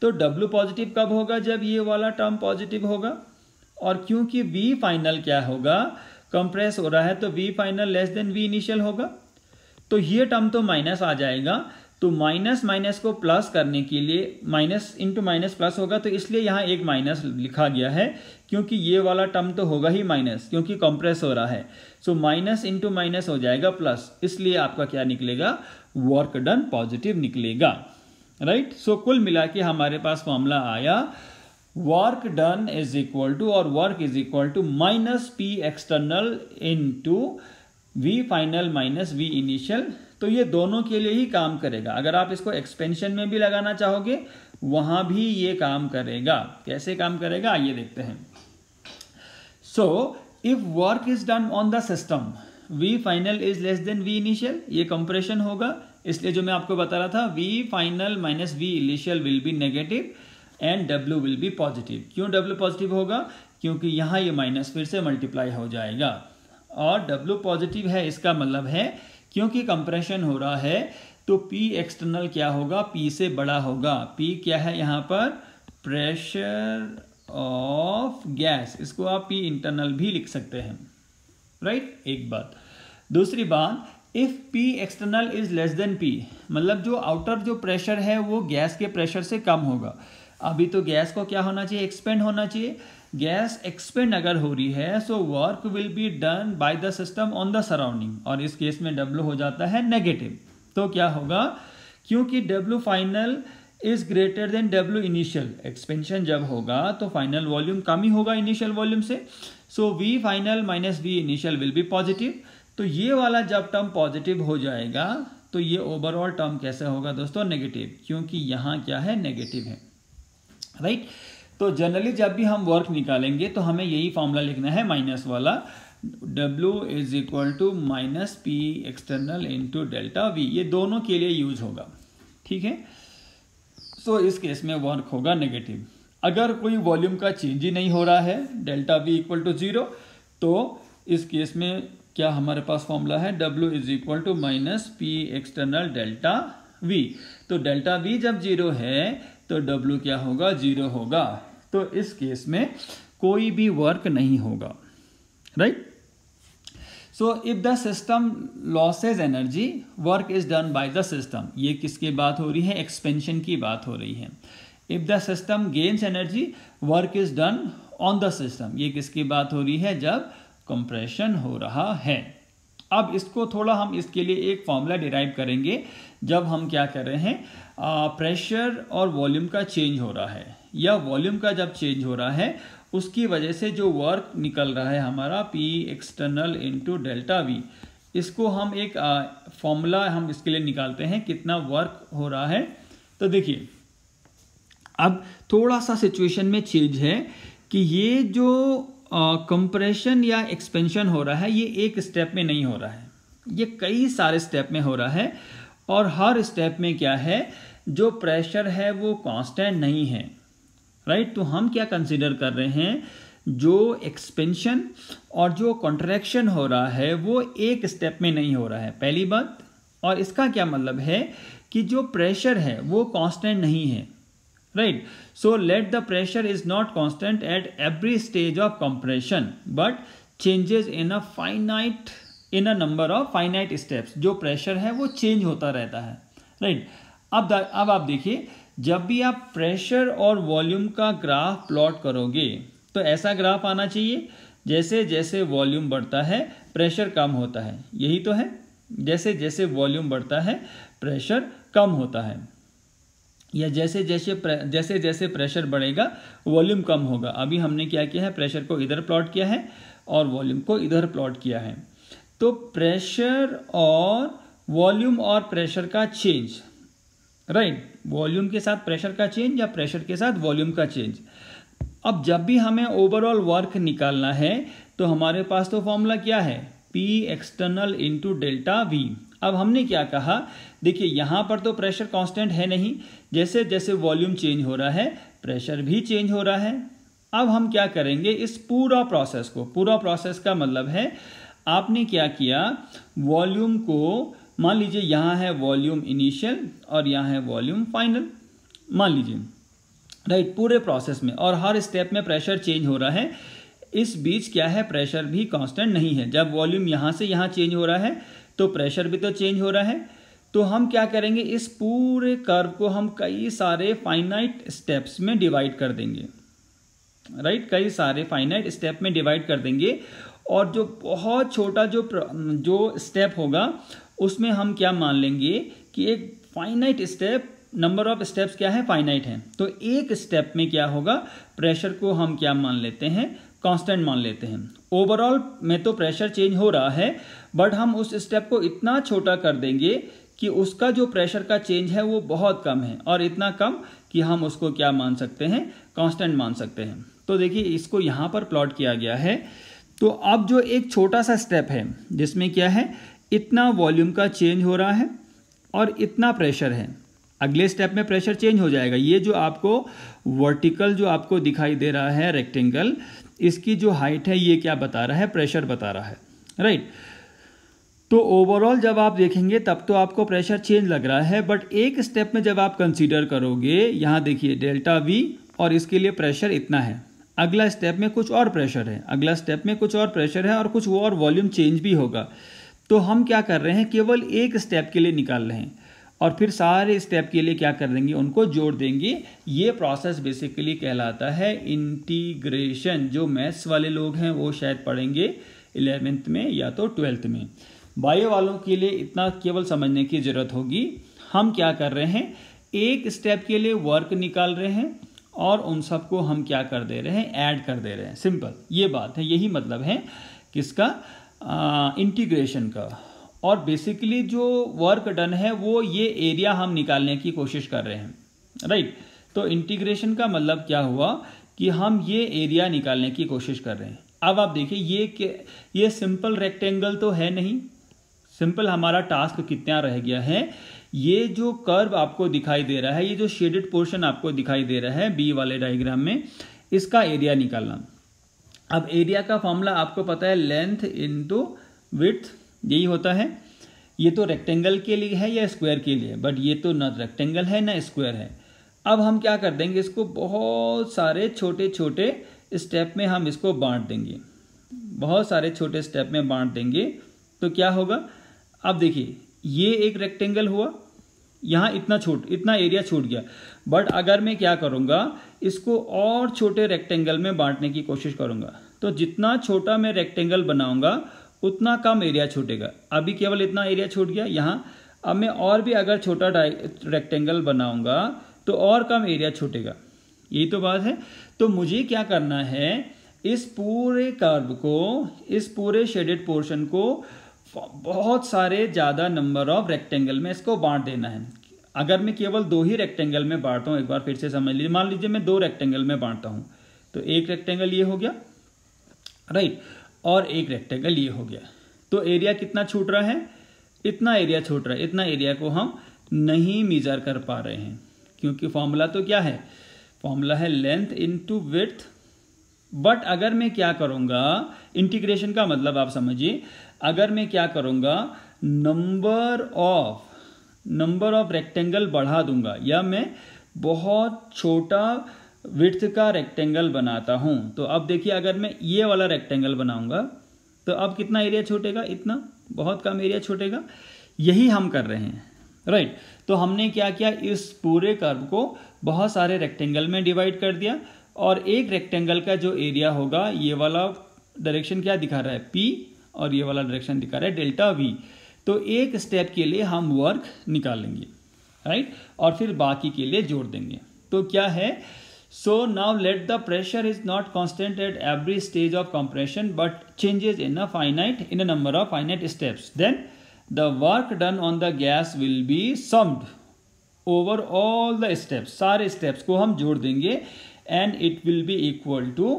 तो डब्ल्यू पॉजिटिव कब होगा जब ये वाला टर्म पॉजिटिव होगा और क्योंकि वी फाइनल क्या होगा कंप्रेस हो रहा है तो V final less than V initial होगा तो ये टर्म तो माइनस आ जाएगा तो माइनस माइनस को प्लस करने के लिए माइनस इंटू माइनस प्लस होगा तो इसलिए यहाँ एक माइनस लिखा गया है क्योंकि ये वाला टर्म तो होगा ही माइनस क्योंकि कंप्रेस हो रहा है सो माइनस इंटू माइनस हो जाएगा प्लस इसलिए आपका क्या निकलेगा वर्क डन पॉजिटिव निकलेगा राइट right? सो so, कुल मिला के हमारे पास फॉर्मूला आया work done is equal to और work is equal to minus P external into V final minus V initial तो ये दोनों के लिए ही काम करेगा अगर आप इसको एक्सपेंशन में भी लगाना चाहोगे वहां भी ये काम करेगा कैसे काम करेगा आइए देखते हैं so if work is done on the system V final is less than V initial ये कंप्रेशन होगा इसलिए जो मैं आपको बता रहा था V final minus V initial will be negative and W will be positive क्यों डब्ल्यू पॉजिटिव होगा क्योंकि यहाँ ये माइनस फिर से मल्टीप्लाई हो जाएगा और W पॉजिटिव है इसका मतलब है क्योंकि कंप्रेशन हो रहा है तो P एक्सटर्नल क्या होगा P से बड़ा होगा P क्या है यहाँ पर प्रेशर ऑफ गैस इसको आप P इंटरनल भी लिख सकते हैं राइट right? एक बात दूसरी बात if P external is less than P मतलब जो आउटर जो प्रेशर है वो गैस के प्रेशर से कम होगा अभी तो गैस को क्या होना चाहिए एक्सपेंड होना चाहिए गैस एक्सपेंड अगर हो रही है so work will be done by the system on the surrounding और इस केस में W हो जाता है नेगेटिव तो क्या होगा क्योंकि W final is greater than W initial expansion जब होगा तो फाइनल वॉल्यूम कम ही होगा इनिशियल वॉल्यूम से so V final minus V initial will be positive तो ये वाला जब टर्म पॉजिटिव हो जाएगा तो ये ओवरऑल टर्म कैसे होगा दोस्तों नेगेटिव क्योंकि यहाँ क्या है नेगेटिव है राइट right? तो जनरली जब भी हम वर्क निकालेंगे तो हमें यही फॉर्मूला लिखना है माइनस वाला W is equal to minus P external into delta V ये दोनों के लिए यूज होगा ठीक है सो so, इस केस में वर्क होगा नेगेटिव अगर कोई वॉल्यूम का चेंज ही नहीं हो रहा है delta V equal to zero तो इस केस में क्या हमारे पास फॉर्मूला है W is equal to minus P external delta V तो डेल्टा वी जब जीरो है तो W क्या होगा जीरो होगा तो इस केस में कोई भी वर्क नहीं होगा right so if the system loses energy work is done by the system ये किसकी बात हो रही है एक्सपेंशन की बात हो रही है if the system gains energy work is done on the system ये किसकी बात हो रही है जब कंप्रेशन हो रहा है अब इसको थोड़ा हम इसके लिए एक फॉर्मूला डिराइव करेंगे जब हम क्या कर रहे हैं प्रेशर और वॉल्यूम का चेंज हो रहा है या वॉल्यूम का जब चेंज हो रहा है उसकी वजह से जो वर्क निकल रहा है हमारा P external into delta V इसको हम एक फॉर्मूला हम इसके लिए निकालते हैं कितना वर्क हो रहा है तो देखिए अब थोड़ा सा सिचुएशन में चेंज है कि ये जो कंप्रेशन या एक्सपेंशन हो रहा है ये एक स्टेप में नहीं हो रहा है ये कई सारे स्टेप में हो रहा है और हर स्टेप में क्या है जो प्रेशर है वो कांस्टेंट नहीं है राइट तो हम क्या कंसिडर कर रहे हैं जो एक्सपेंशन और जो कॉन्ट्रैक्शन हो रहा है वो एक स्टेप में नहीं हो रहा है पहली बात और इसका क्या मतलब है कि जो प्रेशर है वो कांस्टेंट नहीं है right so let the pressure is not constant at every stage of compression but changes in a finite in a number of finite steps जो प्रेशर है वो चेंज होता रहता है राइट अब अब आप देखिए जब भी आप प्रेशर और वॉल्यूम का ग्राफ प्लॉट करोगे तो ऐसा ग्राफ आना चाहिए जैसे जैसे वॉल्यूम बढ़ता है प्रेशर कम होता है यही तो है जैसे जैसे वॉल्यूम बढ़ता है प्रेशर कम होता है या जैसे जैसे जैसे जैसे प्रेशर बढ़ेगा वॉल्यूम कम होगा अभी हमने क्या किया है प्रेशर को इधर प्लॉट किया है और वॉल्यूम को इधर प्लॉट किया है तो प्रेशर और वॉल्यूम और प्रेशर का चेंज राइट right? वॉल्यूम के साथ प्रेशर का चेंज या प्रेशर के साथ वॉल्यूम का चेंज अब जब भी हमें ओवरऑल वर्क निकालना है तो हमारे पास तो फॉर्मूला क्या है P external into delta V अब हमने क्या कहा देखिए यहाँ पर तो प्रेशर कांस्टेंट है नहीं जैसे जैसे वॉल्यूम चेंज हो रहा है प्रेशर भी चेंज हो रहा है अब हम क्या करेंगे इस पूरा प्रोसेस को पूरा प्रोसेस का मतलब है आपने क्या किया वॉल्यूम को मान लीजिए यहाँ है वॉल्यूम इनिशियल और यहाँ है वॉल्यूम फाइनल मान लीजिए राइट पूरे प्रोसेस में और हर स्टेप में प्रेशर चेंज हो रहा है इस बीच क्या है प्रेशर भी कांस्टेंट नहीं है जब वॉल्यूम यहाँ से यहाँ चेंज हो रहा है तो प्रेशर भी तो चेंज हो रहा है तो हम क्या करेंगे इस पूरे कर्व को हम कई सारे फाइनाइट स्टेप्स में डिवाइड कर देंगे राइट right? कई सारे फाइनाइट स्टेप में डिवाइड कर देंगे और जो बहुत छोटा जो जो स्टेप होगा उसमें हम क्या मान लेंगे कि एक finite step number of steps क्या है फाइनाइट है तो एक स्टेप में क्या होगा प्रेशर को हम क्या मान लेते हैं कांस्टेंट मान लेते हैं ओवरऑल में तो प्रेशर चेंज हो रहा है बट हम उस स्टेप को इतना छोटा कर देंगे कि उसका जो प्रेशर का चेंज है वो बहुत कम है और इतना कम कि हम उसको क्या मान सकते हैं कांस्टेंट मान सकते हैं तो देखिए इसको यहाँ पर प्लॉट किया गया है तो अब जो एक छोटा सा स्टेप है जिसमें क्या है इतना वॉल्यूम का चेंज हो रहा है और इतना प्रेशर है अगले स्टेप में प्रेशर चेंज हो जाएगा ये जो आपको वर्टिकल जो आपको दिखाई दे रहा है रेक्टेंगल इसकी जो हाइट है ये क्या बता रहा है प्रेशर बता रहा है राइट तो ओवरऑल जब आप देखेंगे तब तो आपको प्रेशर चेंज लग रहा है बट एक स्टेप में जब आप कंसीडर करोगे यहाँ देखिए डेल्टा वी और इसके लिए प्रेशर इतना है अगला स्टेप में कुछ और प्रेशर है अगला स्टेप में कुछ और प्रेशर है और कुछ वो और वॉल्यूम चेंज भी होगा तो हम क्या कर रहे हैं केवल एक स्टेप के लिए निकाल रहे हैं और फिर सारे स्टेप के लिए क्या कर देंगे उनको जोड़ देंगे ये प्रोसेस बेसिकली कहलाता है इंटीग्रेशन जो मैथ्स वाले लोग हैं वो शायद पढ़ेंगे इलेवेंथ में या तो ट्वेल्थ में बायो वालों के लिए इतना केवल समझने की ज़रूरत होगी हम क्या कर रहे हैं एक स्टेप के लिए वर्क निकाल रहे हैं और उन सबको हम क्या कर दे रहे हैं ऐड कर दे रहे हैं सिंपल ये बात है यही मतलब है किसका इंटीग्रेशन का और बेसिकली जो वर्क डन है वो ये एरिया हम निकालने की कोशिश कर रहे हैं राइट तो इंटीग्रेशन का मतलब क्या हुआ कि हम ये एरिया निकालने की कोशिश कर रहे हैं अब आप देखिए ये ये सिंपल रेक्टेंगल तो है नहीं सिंपल हमारा टास्क कितना रह गया है ये जो कर्व आपको दिखाई दे रहा है ये जो शेडेड पोर्शन आपको दिखाई दे रहा है बी वाले डायग्राम में इसका एरिया निकालना अब एरिया का फॉर्मूला आपको पता है लेंथ टू विथ यही होता है ये तो रेक्टेंगल के लिए है या स्क्वायर के लिए बट ये तो ना रेक्टेंगल है ना स्क्वायर है अब हम क्या कर देंगे इसको बहुत सारे छोटे छोटे स्टेप में हम इसको बांट देंगे बहुत सारे छोटे स्टेप में बांट देंगे तो क्या होगा अब देखिए ये एक रेक्टेंगल हुआ यहाँ इतना छूट इतना एरिया छूट गया बट अगर मैं क्या करूँगा इसको और छोटे रेक्टेंगल में बांटने की कोशिश करूँगा तो जितना छोटा मैं रेक्टेंगल बनाऊँगा उतना कम एरिया छूटेगा अभी केवल इतना एरिया छूट गया यहाँ अब मैं और भी अगर छोटा रेक्टेंगल बनाऊँगा तो और कम एरिया छूटेगा यही तो बात है तो मुझे क्या करना है इस पूरे कर्व को इस पूरे शेडेड पोर्शन को बहुत सारे ज़्यादा नंबर ऑफ रेक्टेंगल में इसको बांट देना है अगर मैं केवल दो ही रेक्टेंगल में बांटता हूँ एक बार फिर से समझ लीजिए मान लीजिए मैं दो रेक्टेंगल में बांटता हूँ तो एक रेक्टेंगल ये हो गया राइट और एक रेक्टेंगल ये हो गया तो एरिया कितना छूट रहा है इतना एरिया छूट रहा है इतना एरिया को हम नहीं मेजर कर पा रहे हैं क्योंकि फॉर्मूला तो क्या है फॉर्मूला है लेंथ इन टू बट अगर मैं क्या करूँगा इंटीग्रेशन का मतलब आप समझिए अगर मैं क्या करूँगा number of number of rectangle बढ़ा दूंगा या मैं बहुत छोटा विथ का रेक्टेंगल बनाता हूँ तो अब देखिए अगर मैं ये वाला रेक्टेंगल बनाऊंगा तो अब कितना एरिया छूटेगा इतना बहुत कम एरिया छूटेगा यही हम कर रहे हैं राइट right. तो हमने क्या किया इस पूरे कर्व को बहुत सारे रेक्टेंगल में डिवाइड कर दिया और एक रेक्टेंगल का जो एरिया होगा ये वाला डायरेक्शन क्या दिखा रहा है पी और ये वाला डायरेक्शन दिखा रहा है डेल्टा वी तो एक स्टेप के लिए हम वर्क निकालेंगे राइट और फिर बाकी के लिए जोड़ देंगे तो क्या है so now let the pressure is not constant at every stage of compression but changes in a finite in a number of finite steps then the work done on the gas will be summed over all the steps सारे steps को हम जोड़ देंगे and it will be equal to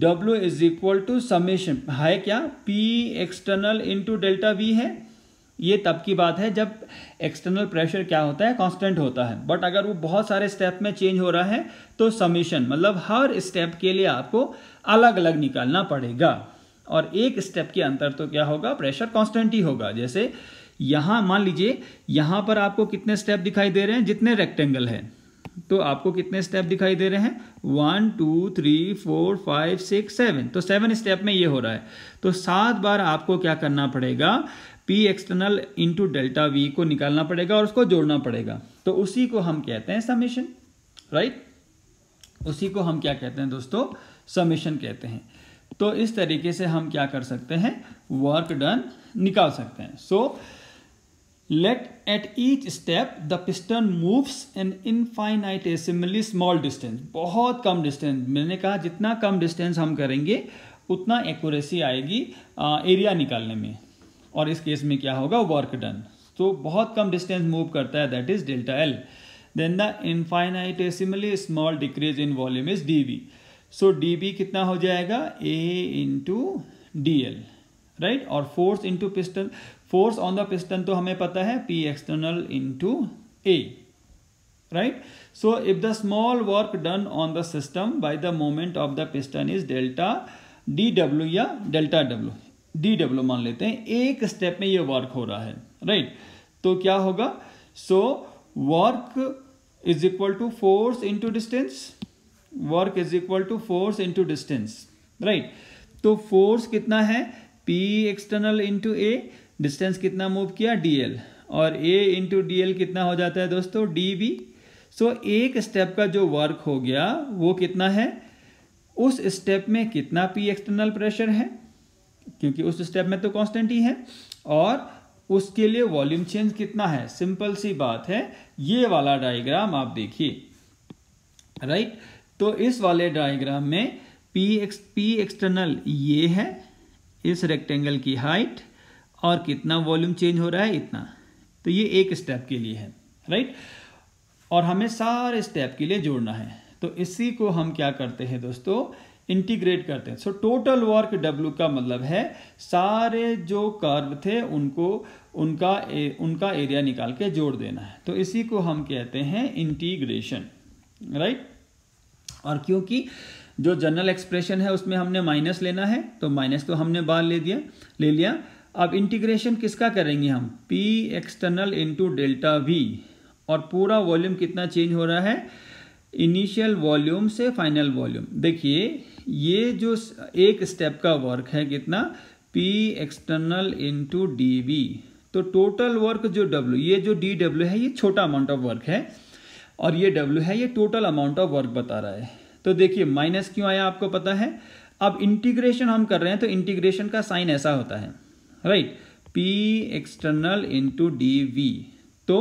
W is equal to summation है क्या P external to delta V है ये तब की बात है जब एक्सटर्नल प्रेशर क्या होता है कांस्टेंट होता है बट अगर वो बहुत सारे स्टेप में चेंज हो रहा है तो समेशन मतलब हर स्टेप के लिए आपको अलग अलग निकालना पड़ेगा और एक स्टेप के अंतर तो क्या होगा प्रेशर कॉन्स्टेंट ही होगा जैसे यहाँ मान लीजिए यहाँ पर आपको कितने स्टेप दिखाई दे रहे हैं जितने रेक्टेंगल हैं तो आपको कितने स्टेप दिखाई दे रहे हैं one two three four five six seven तो सेवन स्टेप में ये हो रहा है तो सात बार आपको क्या करना पड़ेगा P external into delta V को निकालना पड़ेगा और उसको जोड़ना पड़ेगा तो उसी को हम कहते हैं समेशन राइट उसी को हम क्या कहते हैं दोस्तों समेशन कहते हैं तो इस तरीके से हम क्या कर सकते हैं वर्क डन निकाल सकते हैं सो so, लेट Let at each step the piston moves an infinitesimally small distance बहुत कम डिस्टेंस मैंने कहा जितना कम डिस्टेंस हम करेंगे उतना एक्यूरेसी आएगी एरिया निकालने में और इस केस में क्या होगा वर्क डन तो बहुत कम डिस्टेंस मूव करता है that is delta L then the infinite infinitesimally small decrease in volume is D B so D B कितना हो जाएगा A into D L right और force into piston force on the piston तो हमें पता है P external into A right so if the small work done on the system by the moment of the piston is delta D W या delta W D W मान लेते हैं एक step में ये वर्क हो रहा है राइट right? तो क्या होगा so work is equal to force into distance work is equal to force into distance right तो फोर्स कितना है P external into A distance कितना मूव किया डीएल और ए इंटू डी कितना हो जाता है दोस्तों डी बी सो एक स्टेप का जो वर्क हो गया वो कितना है उस स्टेप में कितना पी एक्सटर्नल प्रेशर है क्योंकि उस स्टेप में तो कॉन्स्टेंट ही है और उसके लिए वॉल्यूम चेंज कितना है सिंपल सी बात है ये वाला डायग्राम आप देखिए राइट तो इस वाले डायग्राम में पी एक्स पी एक्सटर्नल ये है इस रेक्टेंगल की हाइट और कितना वॉल्यूम चेंज हो रहा है इतना तो ये एक स्टेप के लिए है राइट और हमें सारे स्टेप के लिए जोड़ना है तो इसी को हम क्या करते हैं दोस्तों इंटीग्रेट करते हैं सो टोटल वर्क डब्ल्यू का मतलब है सारे जो कर्व थे उनको उनका ए, उनका एरिया निकाल के जोड़ देना है तो इसी को हम कहते हैं इंटीग्रेशन राइट और क्योंकि जो जनरल एक्सप्रेशन है उसमें हमने माइनस लेना है तो माइनस तो हमने बार ले दिया ले लिया अब इंटीग्रेशन किसका करेंगे हम P external into delta V और पूरा वॉल्यूम कितना चेंज हो रहा है इनिशियल वॉल्यूम से फाइनल वॉल्यूम देखिए ये जो एक स्टेप का वर्क है कितना P external into D V तो टोटल वर्क जो डब्ल्यू ये जो डी डब्ल्यू है ये छोटा अमाउंट ऑफ वर्क है और ये डब्ल्यू है ये टोटल अमाउंट ऑफ वर्क बता रहा है तो देखिए माइनस क्यों आया आपको पता है अब इंटीग्रेशन हम कर रहे हैं तो इंटीग्रेशन का साइन ऐसा होता है right P external into D V तो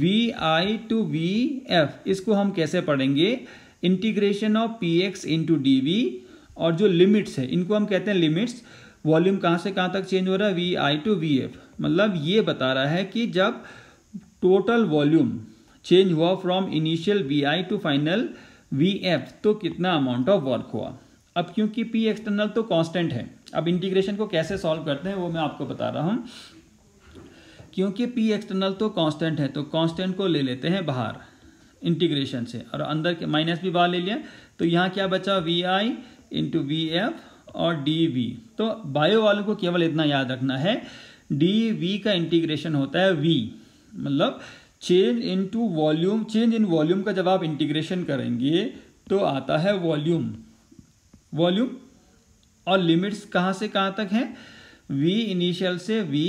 V I to V F इसको हम कैसे पढ़ेंगे integration of P X into D V और जो लिमिट्स है इनको हम कहते हैं लिमिट्स वॉल्यूम कहाँ से कहाँ तक चेंज हो रहा है V I to V F मतलब ये बता रहा है कि जब टोटल वॉल्यूम चेंज हुआ from initial V I to final V F तो कितना अमाउंट ऑफ वर्क हुआ अब क्योंकि पी एक्सटर्नल तो कॉन्स्टेंट है अब इंटीग्रेशन को कैसे सॉल्व करते हैं वो मैं आपको बता रहा हूँ क्योंकि पी एक्सटर्नल तो कांस्टेंट है तो कांस्टेंट को ले लेते हैं बाहर इंटीग्रेशन से और अंदर के माइनस भी बाहर ले लिया तो यहाँ क्या बचा V I into V F और डी वी तो बायो वालों को केवल इतना याद रखना है डी वी का इंटीग्रेशन होता है वी मतलब change to volume change in volume का जब आप इंटीग्रेशन करेंगे तो आता है वॉल्यूम वॉल्यूम और लिमिट्स कहाँ से कहाँ तक हैं वी इनिशियल से वी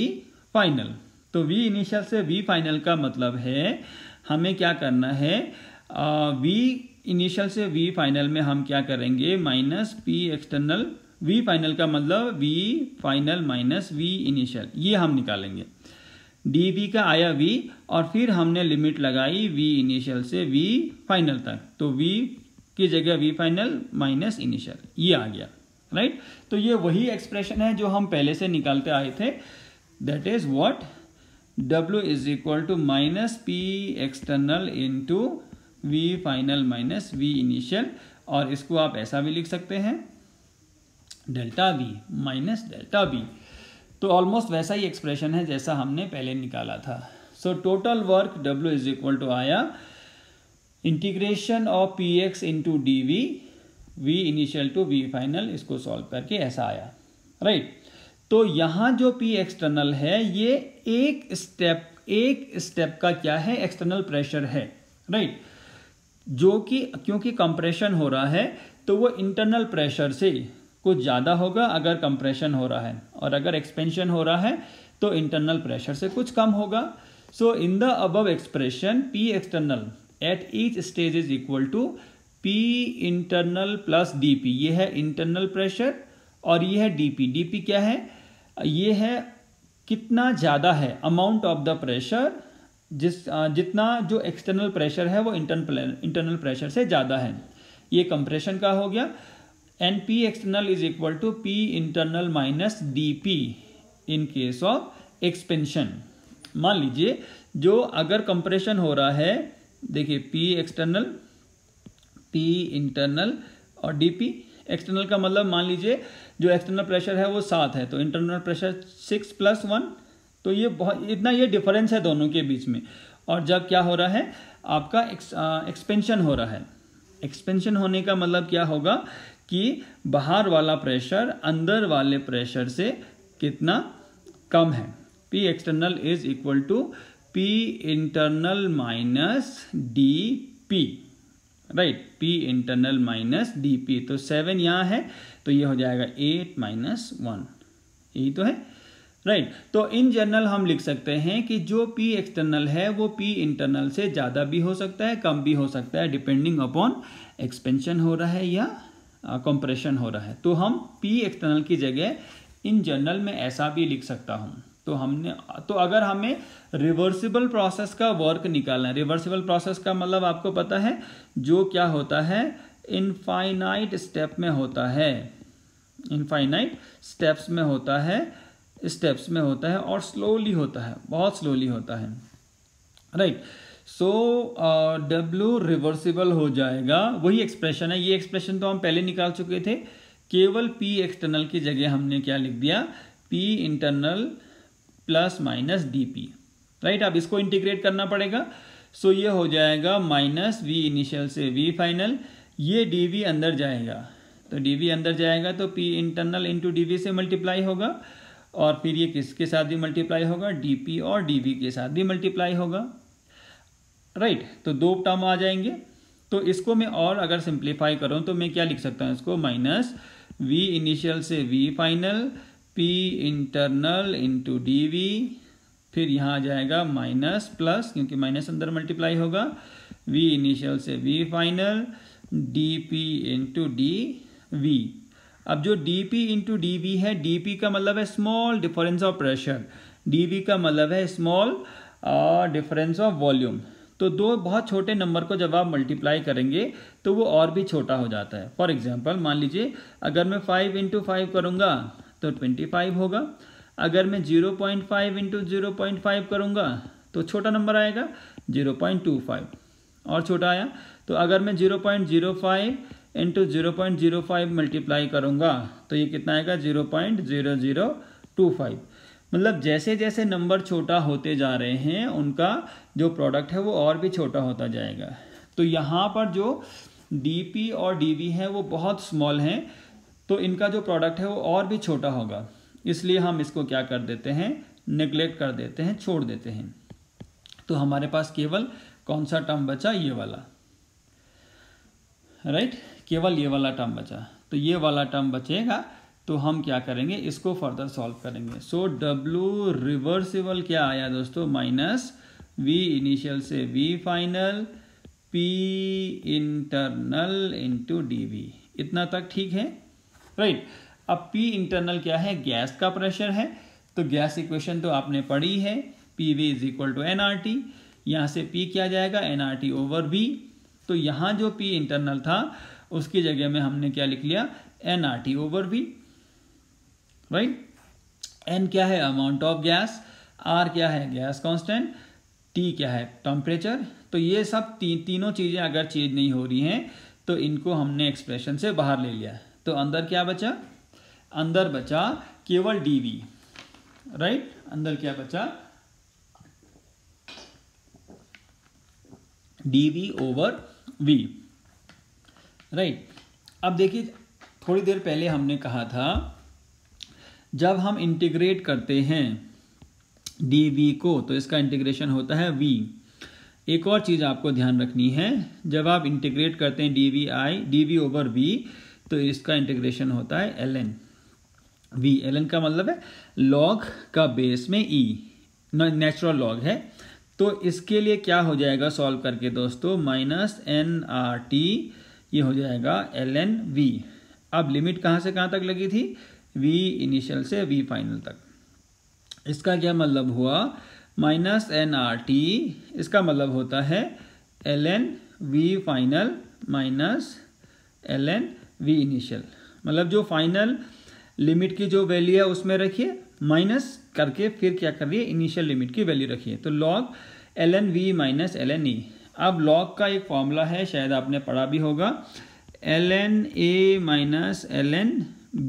फाइनल तो वी इनिशियल से वी फाइनल का मतलब है हमें क्या करना है वी इनिशियल से वी फाइनल में हम क्या करेंगे minus P external V final का मतलब V final minus V initial ये हम निकालेंगे डी वी का आया वी और फिर हमने लिमिट लगाई वी इनिशियल से वी फाइनल तक तो वी की जगह वी फाइनल माइनस इनिशियल ये आ गया राइट तो ये वही एक्सप्रेशन है जो हम पहले से निकालते आए थे that is what W is equal to minus P external into V final minus V initial और इसको आप ऐसा भी लिख सकते हैं delta V minus delta B तो ऑलमोस्ट वैसा ही एक्सप्रेशन है जैसा हमने पहले निकाला था so total work W is equal to आया integration of P X into D V V initial to V final इसको सॉल्व करके ऐसा आया राइट right? तो यहां जो पी एक्सटर्नल है ये एक स्टेप एक स्टेप का क्या है एक्सटर्नल प्रेशर है राइट right? जो कि क्योंकि कंप्रेशन हो रहा है तो वो इंटरनल प्रेशर से कुछ ज़्यादा होगा अगर कंप्रेशन हो रहा है और अगर एक्सपेंशन हो रहा है तो इंटरनल प्रेशर से कुछ कम होगा so in the above expression P external at each stage is equal to P internal plus DP ये है इंटरनल प्रेशर और ये है डीपी डीपी क्या है ये है कितना ज़्यादा है अमाउंट ऑफ द प्रेशर जिस जितना जो एक्सटर्नल प्रेशर है वो इंटरनल इंटरनल प्रेशर से ज़्यादा है ये कंप्रेशन का हो गया and P external is equal to P internal minus D P in case of expansion मान लीजिए जो अगर कंप्रेशन हो रहा है देखिए पी एक्सटर्नल पी इंटरनल और डी पी एक्सटर्नल का मतलब मान लीजिए जो एक्सटर्नल प्रेशर है वो सात है तो internal pressure six plus one तो ये बहुत इतना ये डिफरेंस है दोनों के बीच में और जब क्या हो रहा है आपका एक्सपेंशन हो रहा है एक्सपेंशन होने का मतलब क्या होगा कि बाहर वाला प्रेशर अंदर वाले प्रेशर से कितना कम है P external is equal to P internal minus D P right P internal minus D P तो सेवन यहाँ है तो ये हो जाएगा एट माइनस वन यही तो है राइट right. तो इन जनरल हम लिख सकते हैं कि जो पी एक्सटर्नल है वो पी इंटरनल से ज़्यादा भी हो सकता है कम भी हो सकता है डिपेंडिंग अपॉन एक्सपेंशन हो रहा है या कंप्रेशन हो रहा है तो हम पी एक्सटर्नल की जगह इन जनरल में ऐसा भी लिख सकता हूँ तो हमने तो अगर हमें रिवर्सिबल प्रोसेस का वर्क निकालना है रिवर्सिबल प्रोसेस का मतलब आपको पता है जो क्या होता है इनफाइनाइट स्टेप में होता है इनफाइनाइट स्टेप्स में होता है स्टेप्स में होता है और स्लोली होता है बहुत स्लोली होता है right right. So W reversible हो जाएगा वही एक्सप्रेशन है ये एक्सप्रेशन तो हम पहले निकाल चुके थे केवल पी एक्सटर्नल की जगह हमने क्या लिख दिया P internal plus minus D P right अब इसको इंटीग्रेट करना पड़ेगा सो ये हो जाएगा माइनस वी इनिशियल से वी फाइनल ये डी वी अंदर जाएगा तो डी वी अंदर जाएगा तो P internal into D V से मल्टीप्लाई होगा और फिर ये किसके साथ भी मल्टीप्लाई होगा डी पी और डी वी के साथ भी मल्टीप्लाई होगा राइट right, तो दो टर्म आ जाएंगे तो इसको मैं और अगर सिंप्लीफाई करूँ तो मैं क्या लिख सकता हूँ इसको माइनस वी इनिशियल से V final P internal into D V फिर यहाँ आ जाएगा माइनस प्लस क्योंकि माइनस अंदर मल्टीप्लाई होगा वी इनिशियल से V final D P into D V अब जो D P into D V है डी पी का मतलब है small difference of pressure D V का मतलब है स्मॉल डिफरेंस ऑफ वॉल्यूम तो दो बहुत छोटे नंबर को जब आप मल्टीप्लाई करेंगे तो वो और भी छोटा हो जाता है फॉर एग्जाम्पल मान लीजिए अगर मैं फाइव इंटू फाइव करूँगा तो 25 होगा अगर मैं 0.5 पॉइंट फाइव इंटू जीरो करूँगा तो छोटा नंबर आएगा 0.25 और छोटा आया तो अगर मैं 0.05 point zero five into zero point zero five multiply करूँगा तो ये कितना आएगा zero point zero zero two five मतलब जैसे जैसे नंबर छोटा होते जा रहे हैं उनका जो प्रोडक्ट है वो और भी छोटा होता जाएगा तो यहाँ पर जो डी और डी है वो बहुत स्मॉल हैं तो इनका जो प्रोडक्ट है वो और भी छोटा होगा इसलिए हम इसको क्या कर देते हैं निगलेक्ट कर देते हैं छोड़ देते हैं तो हमारे पास केवल कौन सा टर्म बचा ये वाला राइट केवल ये वाला टर्म बचा तो ये वाला टर्म बचेगा तो हम क्या करेंगे इसको फर्दर सॉल्व करेंगे सो डब्ल्यू रिवर्सिबल क्या आया दोस्तों माइनस वी इनिशियल से V final P internal into D इतना तक ठीक है राइट अब पी इंटरनल क्या है गैस का प्रेशर है तो गैस इक्वेशन तो आपने पढ़ी है P V is equal to N R T यहाँ से पी क्या जाएगा N R T over V तो यहाँ जो पी इंटरनल था उसकी जगह में हमने क्या लिख लिया N R T over V right N क्या है अमाउंट ऑफ गैस आर क्या है गैस कॉन्स्टेंट टी क्या है टेम्परेचर तो ये सब ती, तीनों चीज़ें अगर चेंज नहीं हो रही हैं तो इनको हमने एक्सप्रेशन से बाहर ले लिया तो अंदर क्या बचा अंदर बचा केवल डीवी राइट अंदर क्या बचा डीवी ओवर वी राइट अब देखिए थोड़ी देर पहले हमने कहा था जब हम इंटीग्रेट करते हैं डी वी को तो इसका इंटीग्रेशन होता है वी एक और चीज़ आपको ध्यान रखनी है जब आप इंटीग्रेट करते हैं D V I D V over V तो इसका इंटीग्रेशन होता है L N V L N का मतलब है लॉग का बेस में ई नेचुरल लॉग है तो इसके लिए क्या हो जाएगा सॉल्व करके दोस्तों माइनस एन आर टी ये हो जाएगा एल एन वी अब लिमिट कहाँ से कहाँ तक लगी थी वी इनिशियल से वी फाइनल तक इसका क्या मतलब हुआ माइनस एन आर टी इसका मतलब होता है L N V final minus L N V initial मतलब जो फाइनल लिमिट की जो वैल्यू है उसमें रखिए माइनस करके फिर क्या करिए इनिशियल लिमिट की वैल्यू रखिए तो log L N V minus L N E अब लॉग का एक फॉर्मूला है शायद आपने पढ़ा भी होगा L N A minus L N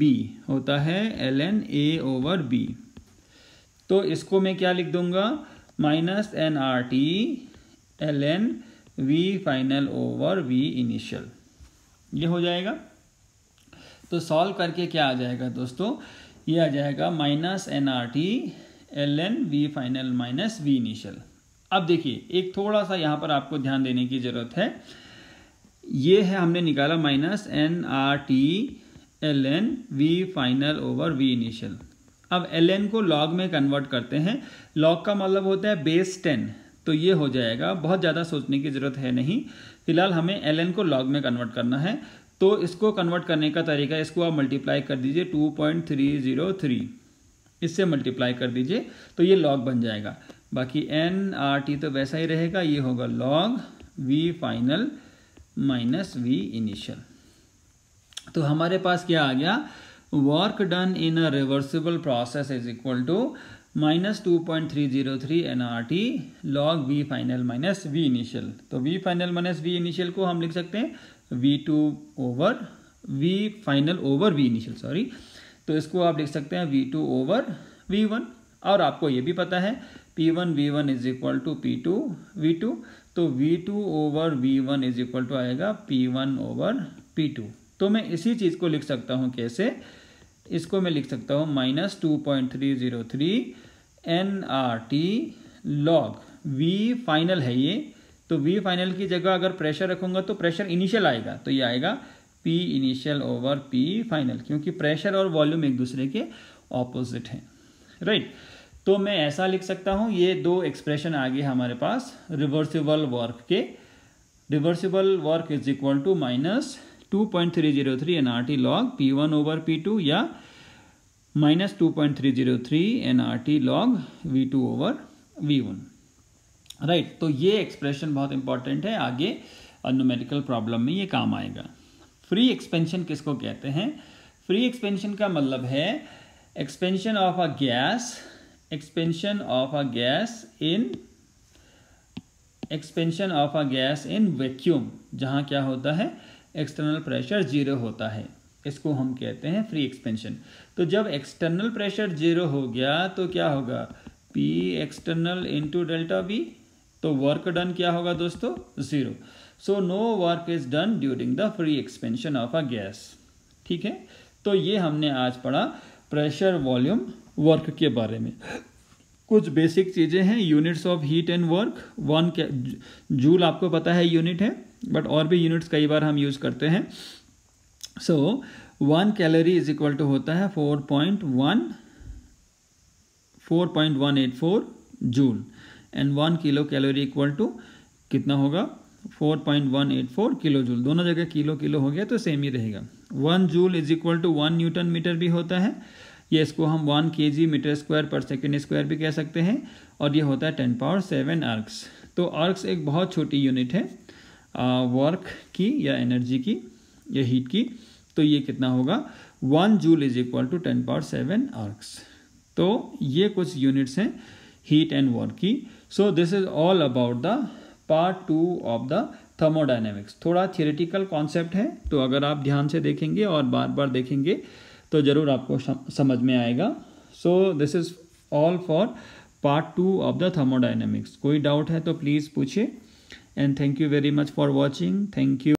B होता है L N A over B तो इसको मैं क्या लिख दूंगा minus N R T L N V final over V initial ये हो जाएगा तो सॉल्व करके क्या आ जाएगा दोस्तों ये आ जाएगा minus N R T L N V final minus V initial अब देखिए एक थोड़ा सा यहाँ पर आपको ध्यान देने की ज़रूरत है ये है हमने निकाला minus N R T L N V final over V initial अब एल एन को लॉग में कन्वर्ट करते हैं लॉग का मतलब होता है बेस टेन तो ये हो जाएगा बहुत ज़्यादा सोचने की ज़रूरत है नहीं फिलहाल हमें एल एन को लॉग में कन्वर्ट करना है तो इसको कन्वर्ट करने का तरीका इसको आप मल्टीप्लाई कर दीजिए two point three zero three इससे मल्टीप्लाई कर दीजिए तो ये लॉग बन जाएगा बाकी एन आर टी तो वैसा ही रहेगा ये होगा log V final minus V initial तो हमारे पास क्या आ गया work done in a reversible process is equal to minus two point three zero three N R T log V final minus V initial तो V final minus V initial को हम लिख सकते हैं V two over V final over V initial sorry तो इसको आप लिख सकते हैं V two over V one और आपको ये भी पता है P one V one is equal to P two V two तो V two over V one is equal to आएगा P one over P two तो मैं इसी चीज़ को लिख सकता हूँ कैसे इसको मैं लिख सकता हूँ minus two point three zero three N R T log V final है ये तो वी फाइनल की जगह अगर प्रेशर रखूंगा तो प्रेशर इनिशियल आएगा तो ये आएगा P initial over P final क्योंकि प्रेशर और वॉल्यूम एक दूसरे के ऑपोजिट हैं राइट right? तो मैं ऐसा लिख सकता हूँ ये दो एक्सप्रेशन आ गए हमारे पास रिवर्सिबल वर्क के reversible work is equal to minus two point three zero three N R T log P one over P two या minus two point three zero three N R T log V two over V one right right, तो ये expression बहुत important है आगे अनुमेरिकल problem में ये काम आएगा फ्री एक्सपेंशन किसको कहते हैं फ्री एक्सपेंशन का मतलब है expansion of a gas expansion of a gas in expansion of a gas in vacuum जहाँ क्या होता है एक्सटर्नल प्रेशर जीरो होता है इसको हम कहते हैं फ्री एक्सपेंशन तो जब एक्सटर्नल प्रेशर जीरो हो गया तो क्या होगा P external into delta B तो वर्क डन क्या होगा दोस्तों zero so no work is done during the free expansion of a gas ठीक है तो ये हमने आज पढ़ा प्रेशर वॉल्यूम वर्क के बारे में कुछ बेसिक चीज़ें हैं units of heat and work one joule आपको पता है यूनिट है बट और भी यूनिट्स कई बार हम यूज़ करते हैं so one calorie is equal to होता है four point one four point one eight four joule and one kilo calorie equal to कितना होगा 4.184 किलो जूल दोनों जगह किलो किलो हो गया तो सेम ही रहेगा one joule is equal to one newton metre भी होता है ये इसको हम one k g metre square पर सेकेंड स्क्वायर भी कह सकते हैं और ये होता है टेन पावर सेवन आर्क्स तो आर्क्स एक बहुत छोटी यूनिट है वर्क की या एनर्जी की या हीट की तो ये कितना होगा one joule is equal to ten power seven ergs तो ये कुछ यूनिट्स हैं हीट एंड वर्क की so this is all about the part two of the thermodynamics थोड़ा थियोरेटिकल कॉन्सेप्ट है तो अगर आप ध्यान से देखेंगे और बार बार देखेंगे तो ज़रूर आपको समझ में आएगा so this is all for part two of the thermodynamics कोई डाउट है तो प्लीज़ पूछिए and thank you very much for watching thank you